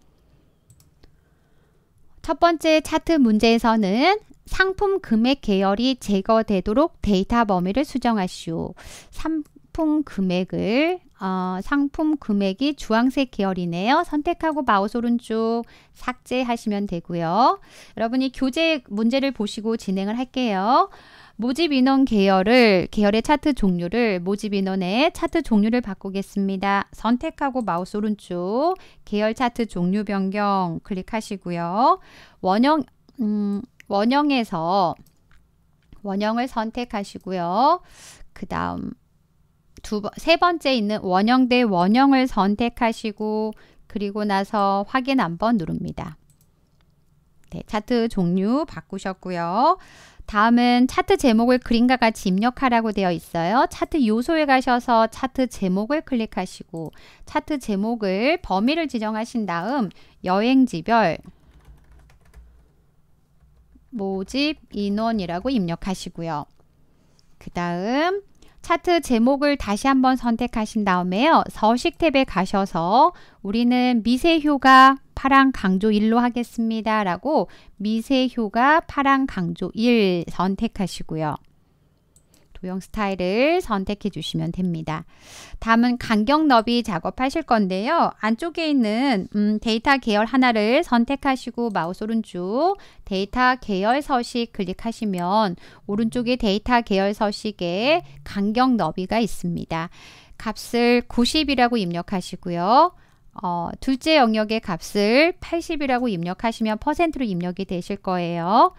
첫 번째 차트 문제에서는 상품 금액 계열이 제거되도록 데이터 범위를 수정하시오. 상품 금액을 어, 상품 금액이 주황색 계열이네요. 선택하고 마우스 오른쪽 삭제하시면 되고요. 여러분이 교재 문제를 보시고 진행을 할게요. 모집 인원 계열을 계열의 차트 종류를 모집 인원의 차트 종류를 바꾸겠습니다. 선택하고 마우스 오른쪽 계열 차트 종류 변경 클릭하시고요. 원형 음, 원형에서 원형을 선택하시고요. 그 다음 두, 세 번째 있는 원형 대 원형을 선택하시고 그리고 나서 확인 한번 누릅니다. 네, 차트 종류 바꾸셨고요. 다음은 차트 제목을 그림과 같이 입력하라고 되어 있어요. 차트 요소에 가셔서 차트 제목을 클릭하시고 차트 제목을 범위를 지정하신 다음 여행지별 모집 인원이라고 입력하시고요. 그 다음 차트 제목을 다시 한번 선택하신 다음에요. 서식 탭에 가셔서 우리는 미세효가 파랑 강조 1로 하겠습니다. 라고 미세효가 파랑 강조 1 선택하시고요. 도형 스타일을 선택해 주시면 됩니다. 다음은 간격 너비 작업하실 건데요. 안쪽에 있는 음, 데이터 계열 하나를 선택하시고 마우스 오른쪽 데이터 계열 서식 클릭하시면 오른쪽에 데이터 계열 서식에 간격 너비가 있습니다. 값을 90이라고 입력하시고요. 어, 둘째 영역의 값을 80이라고 입력하시면 퍼센트로 입력이 되실 거예요.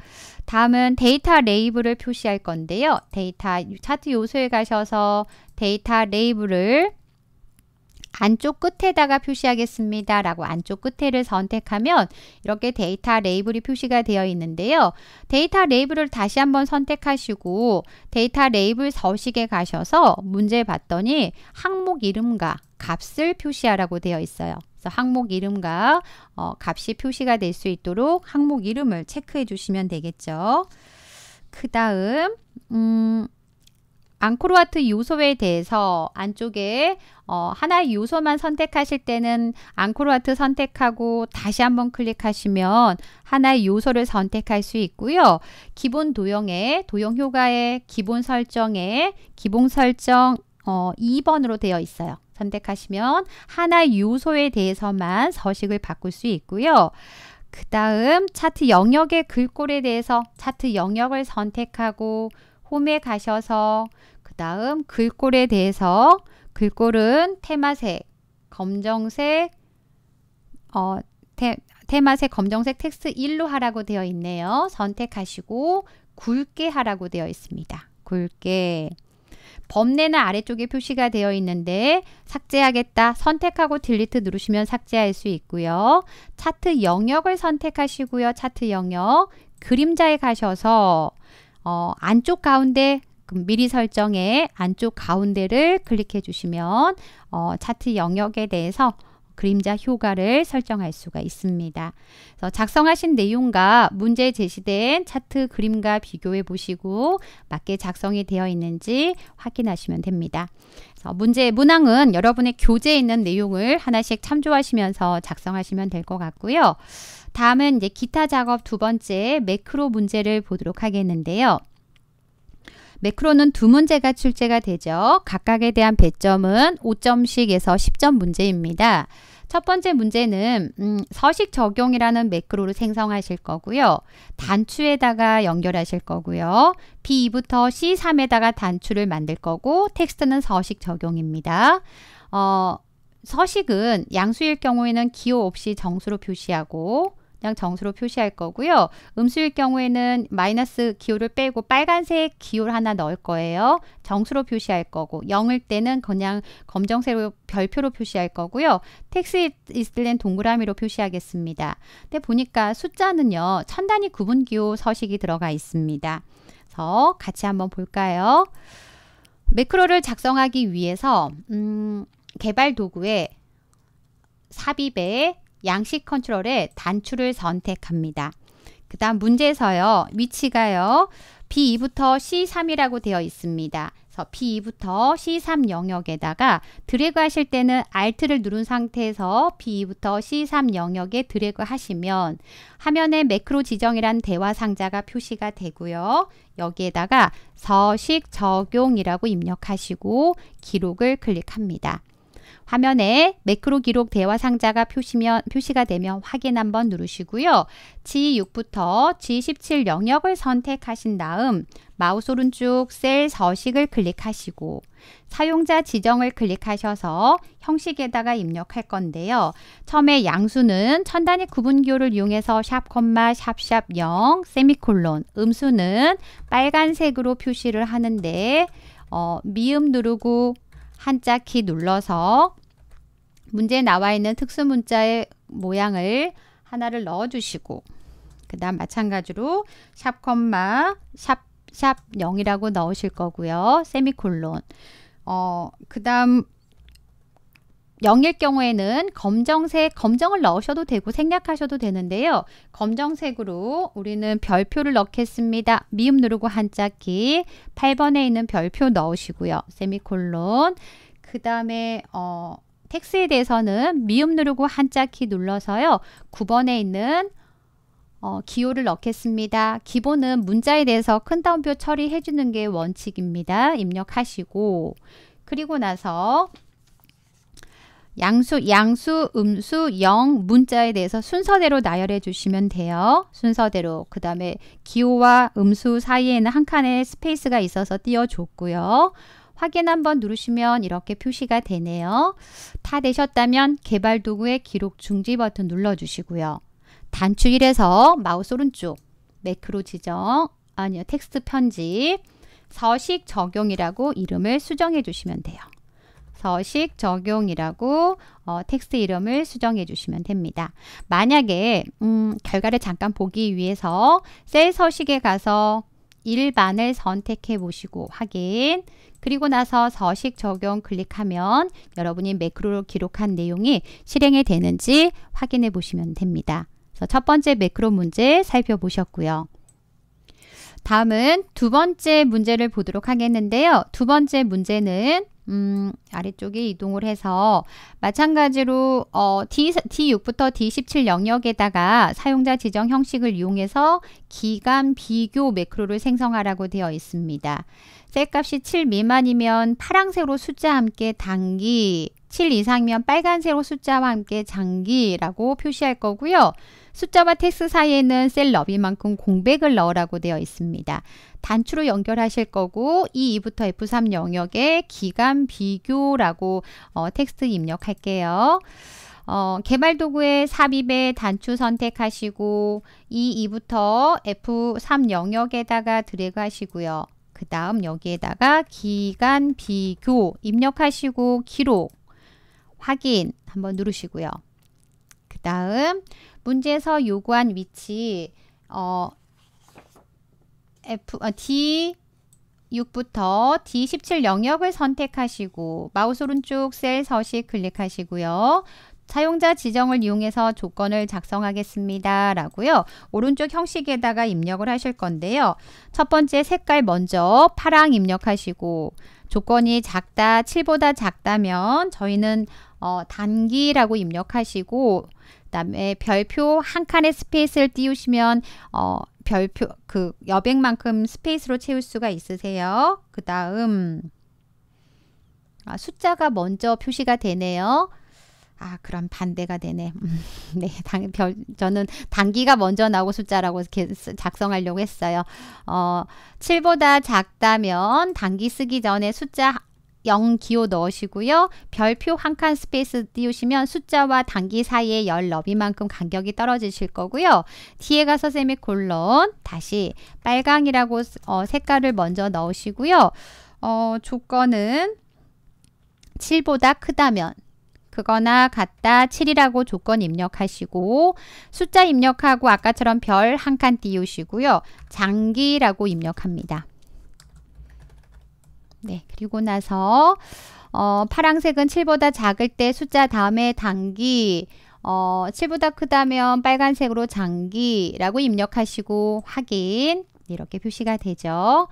다음은 데이터 레이블을 표시할 건데요. 데이터 차트 요소에 가셔서 데이터 레이블을 안쪽 끝에다가 표시하겠습니다. 라고 안쪽 끝에를 선택하면 이렇게 데이터 레이블이 표시가 되어 있는데요. 데이터 레이블을 다시 한번 선택하시고 데이터 레이블 서식에 가셔서 문제 봤더니 항목 이름과 값을 표시하라고 되어 있어요. 그래서 항목 이름과 어, 값이 표시가 될 수 있도록 항목 이름을 체크해 주시면 되겠죠. 그 다음 음, 앙코르와트 요소에 대해서 안쪽에 어, 하나의 요소만 선택하실 때는 앙코르와트 선택하고 다시 한번 클릭하시면 하나의 요소를 선택할 수 있고요. 기본 도형에 도형 효과에 기본 설정에 기본 설정 어, 2번으로 되어 있어요. 선택하시면 하나 의 요소에 대해서만 서식을 바꿀 수 있고요. 그 다음 차트 영역의 글꼴에 대해서 차트 영역을 선택하고 홈에 가셔서 그 다음 글꼴에 대해서 글꼴은 테마색, 검정색, 어, 테, 테마색, 검정색 텍스트 1로 하라고 되어 있네요. 선택하시고 굵게 하라고 되어 있습니다. 굵게 범례나 아래쪽에 표시가 되어 있는데 삭제하겠다 선택하고 딜리트 누르시면 삭제할 수 있고요. 차트 영역을 선택하시고요. 차트 영역 그림자에 가셔서 어, 안쪽 가운데 미리 설정에 안쪽 가운데를 클릭해 주시면 어, 차트 영역에 대해서 그림자 효과를 설정할 수가 있습니다. 그래서 작성하신 내용과 문제 제시된 차트 그림과 비교해 보시고 맞게 작성이 되어 있는지 확인하시면 됩니다. 그래서 문제 문항은 여러분의 교재에 있는 내용을 하나씩 참조하시면서 작성하시면 될 것 같고요. 다음은 이제 기타 작업 두 번째 매크로 문제를 보도록 하겠는데요. 매크로는 두 문제가 출제가 되죠. 각각에 대한 배점은 5점씩에서 10점 문제입니다. 첫 번째 문제는 음, 서식 적용이라는 매크로를 생성하실 거고요. 단추에다가 연결하실 거고요. B2부터 C3에다가 단추를 만들 거고 텍스트는 서식 적용입니다. 어, 서식은 양수일 경우에는 기호 없이 정수로 표시하고 그냥 정수로 표시할 거고요. 음수일 경우에는 마이너스 기호를 빼고 빨간색 기호를 하나 넣을 거예요. 정수로 표시할 거고 0일 때는 그냥 검정색으로 별표로 표시할 거고요. 텍스 있을 땐 동그라미로 표시하겠습니다. 근데 보니까 숫자는요. 천 단위 구분 기호 서식이 들어가 있습니다. 그래서 같이 한번 볼까요? 매크로를 작성하기 위해서 음, 개발 도구에 삽입에 양식 컨트롤에 단추를 선택합니다. 그 다음 문제에서요. 위치가요. B2부터 C3이라고 되어 있습니다. 그래서 B2부터 C3 영역에다가 드래그 하실 때는 Alt를 누른 상태에서 B2부터 C3 영역에 드래그 하시면 화면에 매크로 지정이란 대화 상자가 표시가 되고요. 여기에다가 서식 적용이라고 입력하시고 기록을 클릭합니다. 화면에 매크로 기록 대화 상자가 표시면, 표시가 되면 확인 한번 누르시고요. G6부터 G17 영역을 선택하신 다음 마우스 오른쪽 셀 서식을 클릭하시고 사용자 지정을 클릭하셔서 형식에다가 입력할 건데요. 처음에 양수는 천단위 구분기호를 이용해서 샵 콤마 샵샵 0 세미콜론 음수는 빨간색으로 표시를 하는데 어, 미음 누르고 한자 키 눌러서 문제에 나와 있는 특수문자의 모양을 하나를 넣어주시고 그 다음 마찬가지로 샵 콤마 샵샵 0이라고 넣으실 거고요. 세미콜론 어, 그 다음 0일 경우에는 검정색, 검정을 넣으셔도 되고 생략하셔도 되는데요. 검정색으로 우리는 별표를 넣겠습니다. 미음 누르고 한짝키 8번에 있는 별표 넣으시고요. 세미콜론 그 다음에 어, 텍스에 대해서는 미음 누르고 한짝키 눌러서요. 9번에 있는 어, 기호를 넣겠습니다. 기본은 문자에 대해서 큰 따옴표 처리해주는 게 원칙입니다. 입력하시고 그리고 나서 양수, 양수, 음수, 영 문자에 대해서 순서대로 나열해 주시면 돼요. 순서대로. 그 다음에 기호와 음수 사이에는 한 칸의 스페이스가 있어서 띄워줬고요. 확인 한번 누르시면 이렇게 표시가 되네요. 다 되셨다면 개발 도구의 기록 중지 버튼 눌러주시고요. 단축일에서 마우스 오른쪽, 매크로 지정, 아니요, 텍스트 편집, 서식 적용이라고 이름을 수정해 주시면 돼요. 서식 적용이라고 어, 텍스트 이름을 수정해 주시면 됩니다. 만약에 음, 결과를 잠깐 보기 위해서 셀 서식에 가서 일반을 선택해 보시고 확인 그리고 나서 서식 적용 클릭하면 여러분이 매크로로 기록한 내용이 실행이 되는지 확인해 보시면 됩니다. 그래서 첫 번째 매크로 문제 살펴보셨고요. 다음은 두 번째 문제를 보도록 하겠는데요. 두 번째 문제는 음, 아래쪽에 이동을 해서 마찬가지로 어, D, D6부터 D17 영역에다가 사용자 지정 형식을 이용해서 기간 비교 매크로를 생성하라고 되어 있습니다. 셀값이 7 미만이면 파랑새로 숫자 함께 단기, 7 이상이면 빨간새로 숫자와 함께 장기라고 표시할 거고요. 숫자와 텍스 사이에는 셀 너비만큼 공백을 넣으라고 되어 있습니다. 단추로 연결하실 거고 E2부터 F3 영역에 기간 비교라고 어, 텍스트 입력할게요. 어, 개발 도구의 삽입에 단추 선택하시고 E2부터 F3 영역에다가 드래그 하시고요. 그 다음 여기에다가 기간 비교 입력하시고 기록 확인 한번 누르시고요. 그 다음 문제에서 요구한 위치 어, F, 어, D 6부터 D17 영역을 선택하시고 마우스 오른쪽 셀 서식 클릭하시고요. 사용자 지정을 이용해서 조건을 작성하겠습니다. 라고요. 오른쪽 형식에다가 입력을 하실 건데요. 첫 번째 색깔 먼저 파랑 입력하시고 조건이 작다, 7보다 작다면 저희는 어, 단기라고 입력하시고 그다음에 별표 한 칸의 스페이스를 띄우시면 어, 별표 그 여백만큼 스페이스로 채울 수가 있으세요. 그다음 아, 숫자가 먼저 표시가 되네요. 아, 그럼 반대가 되네. 음, 네, 당, 별, 저는 단기가 먼저 나오고 숫자라고 작성하려고 했어요. 어, 7보다 작다면 단기 쓰기 전에 숫자 0 기호 넣으시고요. 별표 한 칸 스페이스 띄우시면 숫자와 단기 사이의 열 너비만큼 간격이 떨어지실 거고요. 뒤에 가서 세미콜론 다시 빨강이라고 어, 색깔을 먼저 넣으시고요. 어, 조건은 7보다 크다면 그거나 같다 7이라고 조건 입력하시고 숫자 입력하고 아까처럼 별 한 칸 띄우시고요. 장기라고 입력합니다. 네, 그리고 나서 어, 파랑색은 7보다 작을 때 숫자 다음에 단기, 어, 7보다 크다면 빨간색으로 장기라고 입력하시고 확인 이렇게 표시가 되죠.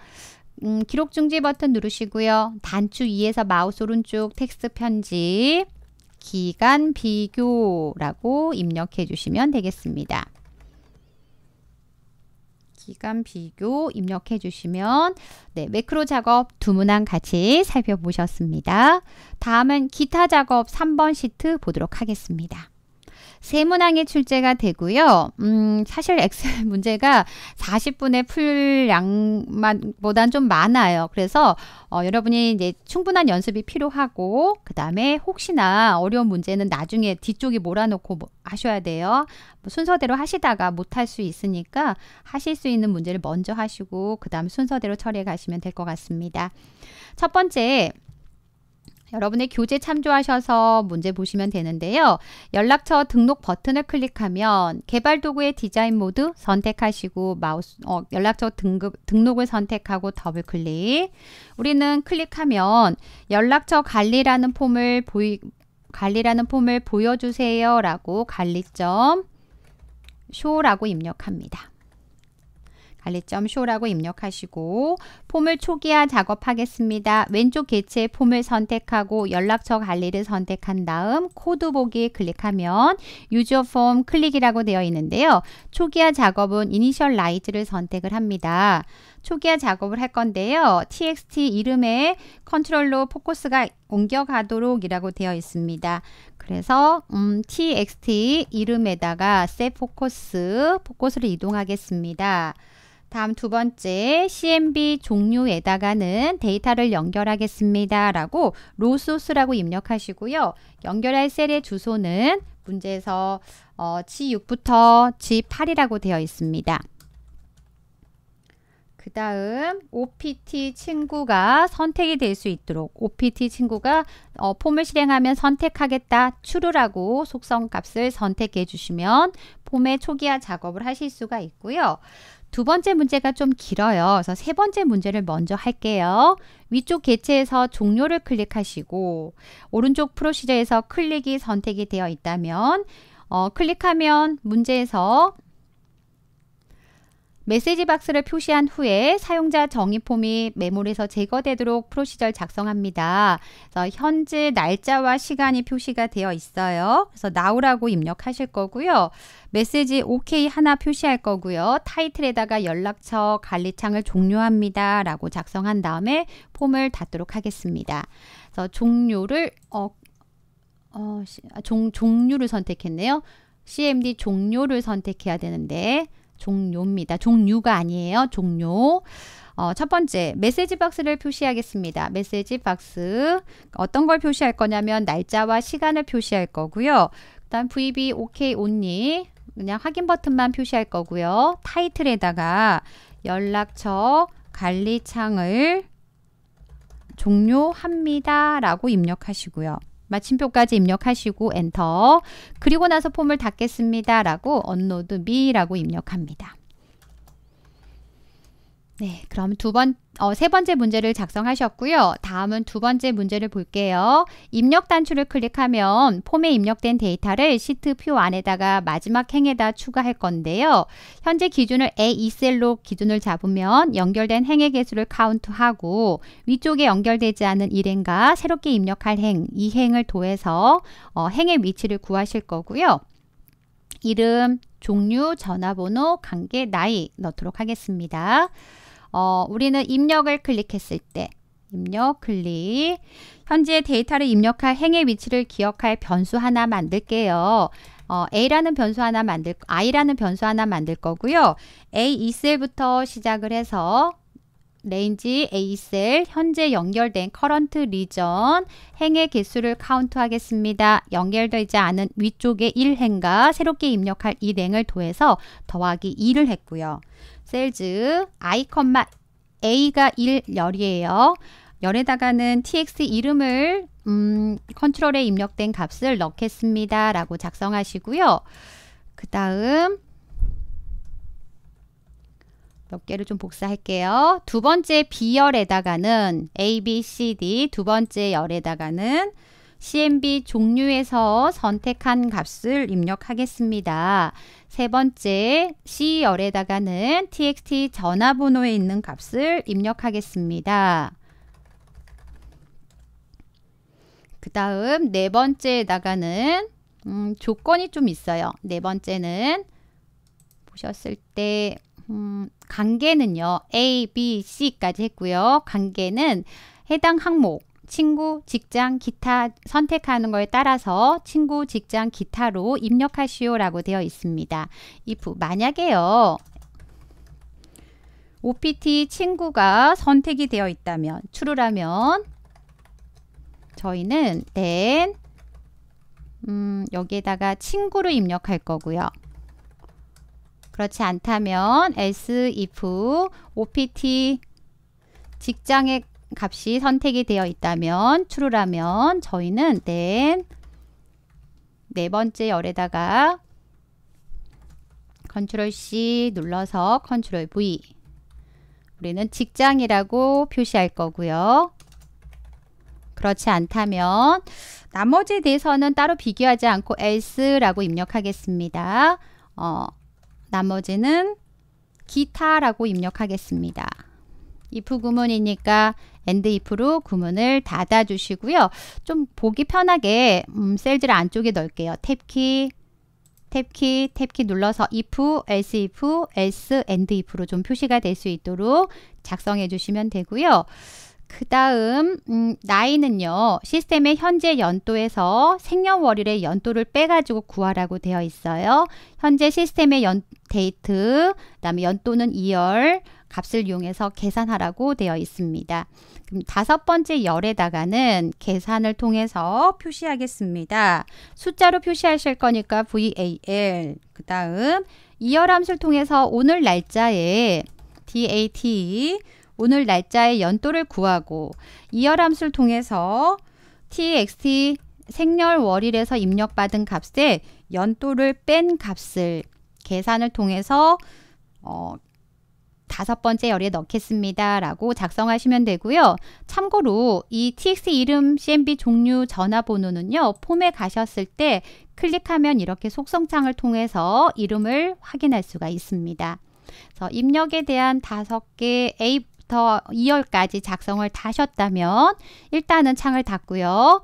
음, 기록 중지 버튼 누르시고요. 단추 위에서 마우스 오른쪽 텍스트 편집 기간 비교라고 입력해 주시면 되겠습니다. 기간 비교 입력해 주시면 네, 매크로 작업 두 문항 같이 살펴보셨습니다. 다음은 기타 작업 3번 시트 보도록 하겠습니다. 세문항의 출제가 되고요. 음, 사실 엑셀 문제가 40분의 풀량만 보단 좀 많아요. 그래서 어, 여러분이 이제 충분한 연습이 필요하고 그다음에 혹시나 어려운 문제는 나중에 뒤쪽에 몰아놓고 뭐 하셔야 돼요. 뭐 순서대로 하시다가 못할 수 있으니까 하실 수 있는 문제를 먼저 하시고 그다음 순서대로 처리해 가시면 될 것 같습니다. 첫 번째 여러분의 교재 참조하셔서 문제 보시면 되는데요. 연락처 등록 버튼을 클릭하면 개발 도구의 디자인 모드 선택하시고 마우스 어, 연락처 등급 등록을 선택하고 더블 클릭. 우리는 클릭하면 연락처 관리라는 폼을 보이 관리라는 폼을 보여주세요라고 관리점 쇼라고 입력합니다. 알리 s h 라고 입력하시고 폼을 초기화 작업하겠습니다. 왼쪽 개체 폼을 선택하고 연락처 관리를 선택한 다음 코드 보기 클릭하면 유저 폼 클릭이라고 되어 있는데요. 초기화 작업은 이니셜 라이즈를 선택을 합니다. 초기화 작업을 할 건데요. txt 이름에 컨트롤로 포커스가 옮겨가도록 이라고 되어 있습니다. 그래서 음, txt 이름에다가 새 포커스 포커스를 이동하겠습니다. 다음 두 번째 CMB 종류에다가는 데이터를 연결하겠습니다. 라고 로소스라고 입력하시고요. 연결할 셀의 주소는 문제에서 어, G6부터 G8이라고 되어 있습니다. 그 다음 OPT 친구가 선택이 될 수 있도록 OPT 친구가 어, 폼을 실행하면 선택하겠다 추루라고 속성값을 선택해 주시면 폼의 초기화 작업을 하실 수가 있고요. 두 번째 문제가 좀 길어요. 그래서 세 번째 문제를 먼저 할게요. 위쪽 개체에서 종료를 클릭하시고 오른쪽 프로시저에서 클릭이 선택이 되어 있다면 어, 클릭하면 문제에서 메시지 박스를 표시한 후에 사용자 정의 폼이 메모리에서 제거되도록 프로시절 작성합니다. 그래서 현재 날짜와 시간이 표시가 되어 있어요. 그래서 나오라고 입력하실 거고요. 메시지 OK 하나 표시할 거고요. 타이틀에다가 연락처 관리창을 종료합니다. 라고 작성한 다음에 폼을 닫도록 하겠습니다. 그래서 종료를 어, 어, 아, 종, 종류를 선택했네요. CMD 종료를 선택해야 되는데 종료입니다. 종류가 아니에요. 종료. 어, 첫 번째 메시지 박스를 표시하겠습니다. 메시지 박스 어떤 걸 표시할 거냐면 날짜와 시간을 표시할 거고요. 그다음 VB OK 온리 그냥 확인 버튼만 표시할 거고요. 타이틀에다가 연락처 관리창을 종료합니다 라고 입력하시고요. 마침표까지 입력하시고 엔터 그리고 나서 폼을 닫겠습니다 라고 언노드 미라고 입력합니다. 네, 그럼 두 번째 어, 세 번째 문제를 작성하셨고요. 다음은 두 번째 문제를 볼게요. 입력 단추를 클릭하면 폼에 입력된 데이터를 시트 표 안에다가 마지막 행에다 추가할 건데요. 현재 기준을 A2셀로 e, 기준을 잡으면 연결된 행의 개수를 카운트하고 위쪽에 연결되지 않은 일행과 새롭게 입력할 행, 이행을 더해서 어, 행의 위치를 구하실 거고요. 이름, 종류, 전화번호, 관계, 나이 넣도록 하겠습니다. 어, 우리는 입력을 클릭했을 때 입력 클릭 현재 데이터를 입력할 행의 위치를 기억할 변수 하나 만들게요. 어, A라는 변수 하나 만들, I라는 변수 하나 만들 거고요. A 2셀부터 시작을 해서 레인지 에이셀 현재 연결된 커런트 리전 행의 개수를 카운트하겠습니다. 연결되지 않은 위쪽의 1행과 새롭게 입력할 2행을 더해서 더하기 2를 했고요. 셀즈 i, a가 1열이에요. 열에다가는 tx 이름을 음, 컨트롤에 입력된 값을 넣겠습니다. 라고 작성하시고요. 그 다음 몇 개를 좀 복사할게요. 두 번째 B열에다가는 A, B, C, D 두 번째 열에다가는 CMB 종류에서 선택한 값을 입력하겠습니다. 세 번째 C열에다가는 TXT 전화번호에 있는 값을 입력하겠습니다. 그 다음 네 번째에다가는 음, 조건이 좀 있어요. 네 번째는 보셨을 때 음, 관계는요. A, B, C까지 했고요. 관계는 해당 항목 친구, 직장, 기타 선택하는 거에 따라서 친구, 직장, 기타로 입력하시오라고 되어 있습니다. if 만약에요. OPT 친구가 선택이 되어 있다면 true라면 저희는 then 음, 여기에다가 친구를 입력할 거고요. 그렇지 않다면 else, if, opt, 직장의 값이 선택이 되어 있다면 true라면 저희는 then 네 번째 열에다가 컨트롤 C 눌러서 컨트롤 V 우리는 직장이라고 표시할 거고요. 그렇지 않다면 나머지 에 대해서는 따로 비교하지 않고 else라고 입력하겠습니다. 어, 나머지는 기타라고 입력하겠습니다. if 구문이니까 and if로 구문을 닫아주시고요. 좀 보기 편하게 음, 셀들 안쪽에 넣을게요. 탭키, 탭키, 탭키 눌러서 if, else if, else and if로 좀 표시가 될 수 있도록 작성해 주시면 되고요. 그 다음 음, 나이는요. 시스템의 현재 연도에서 생년월일의 연도를 빼가지고 구하라고 되어 있어요. 현재 시스템의 연, 데이트, 그 다음에 연도는 2열 값을 이용해서 계산하라고 되어 있습니다. 그럼 다섯 번째 열에다가는 계산을 통해서 표시하겠습니다. 숫자로 표시하실 거니까 VAL 그 다음 이열 함수를 통해서 오늘 날짜에 DAT 오늘 날짜의 연도를 구하고 이열함수를 통해서 txt 생년월일에서 입력받은 값에 연도를 뺀 값을 계산을 통해서 어, 다섯 번째 열에 넣겠습니다. 라고 작성하시면 되고요. 참고로 이 txt 이름 cmb 종류 전화번호는요. 폼에 가셨을 때 클릭하면 이렇게 속성창을 통해서 이름을 확인할 수가 있습니다. 그래서 입력에 대한 다섯 개 A 1월부터 2월까지 작성을 다셨다면 일단은 창을 닫고요.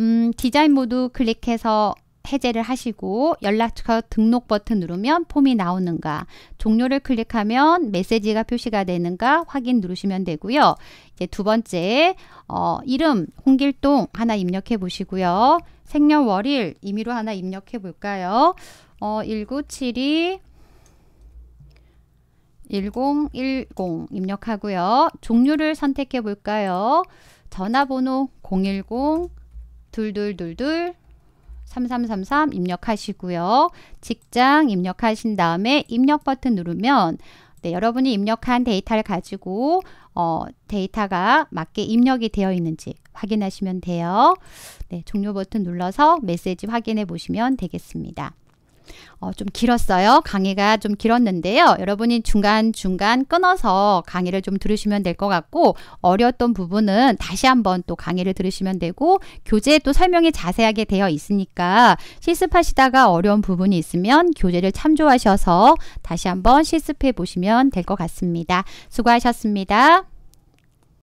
음, 디자인 모두 클릭해서 해제를 하시고 연락처 등록 버튼 누르면 폼이 나오는가 종료를 클릭하면 메시지가 표시가 되는가 확인 누르시면 되고요. 이제 두 번째 어, 이름 홍길동 하나 입력해 보시고요. 생년월일 임의로 하나 입력해 볼까요? 어, 1972 1010 입력하고요. 종류를 선택해 볼까요? 전화번호 010 2 2 2 2 3333 입력하시고요. 직장 입력하신 다음에 입력 버튼 누르면 네, 여러분이 입력한 데이터를 가지고 어, 데이터가 맞게 입력이 되어 있는지 확인하시면 돼요. 네, 종료 버튼 눌러서 메시지 확인해 보시면 되겠습니다. 어, 좀 길었어요. 강의가 좀 길었는데요. 여러분이 중간중간 끊어서 강의를 좀 들으시면 될 것 같고 어려웠던 부분은 다시 한번 또 강의를 들으시면 되고 교재에 또 설명이 자세하게 되어 있으니까 실습하시다가 어려운 부분이 있으면 교재를 참조하셔서 다시 한번 실습해 보시면 될 것 같습니다. 수고하셨습니다.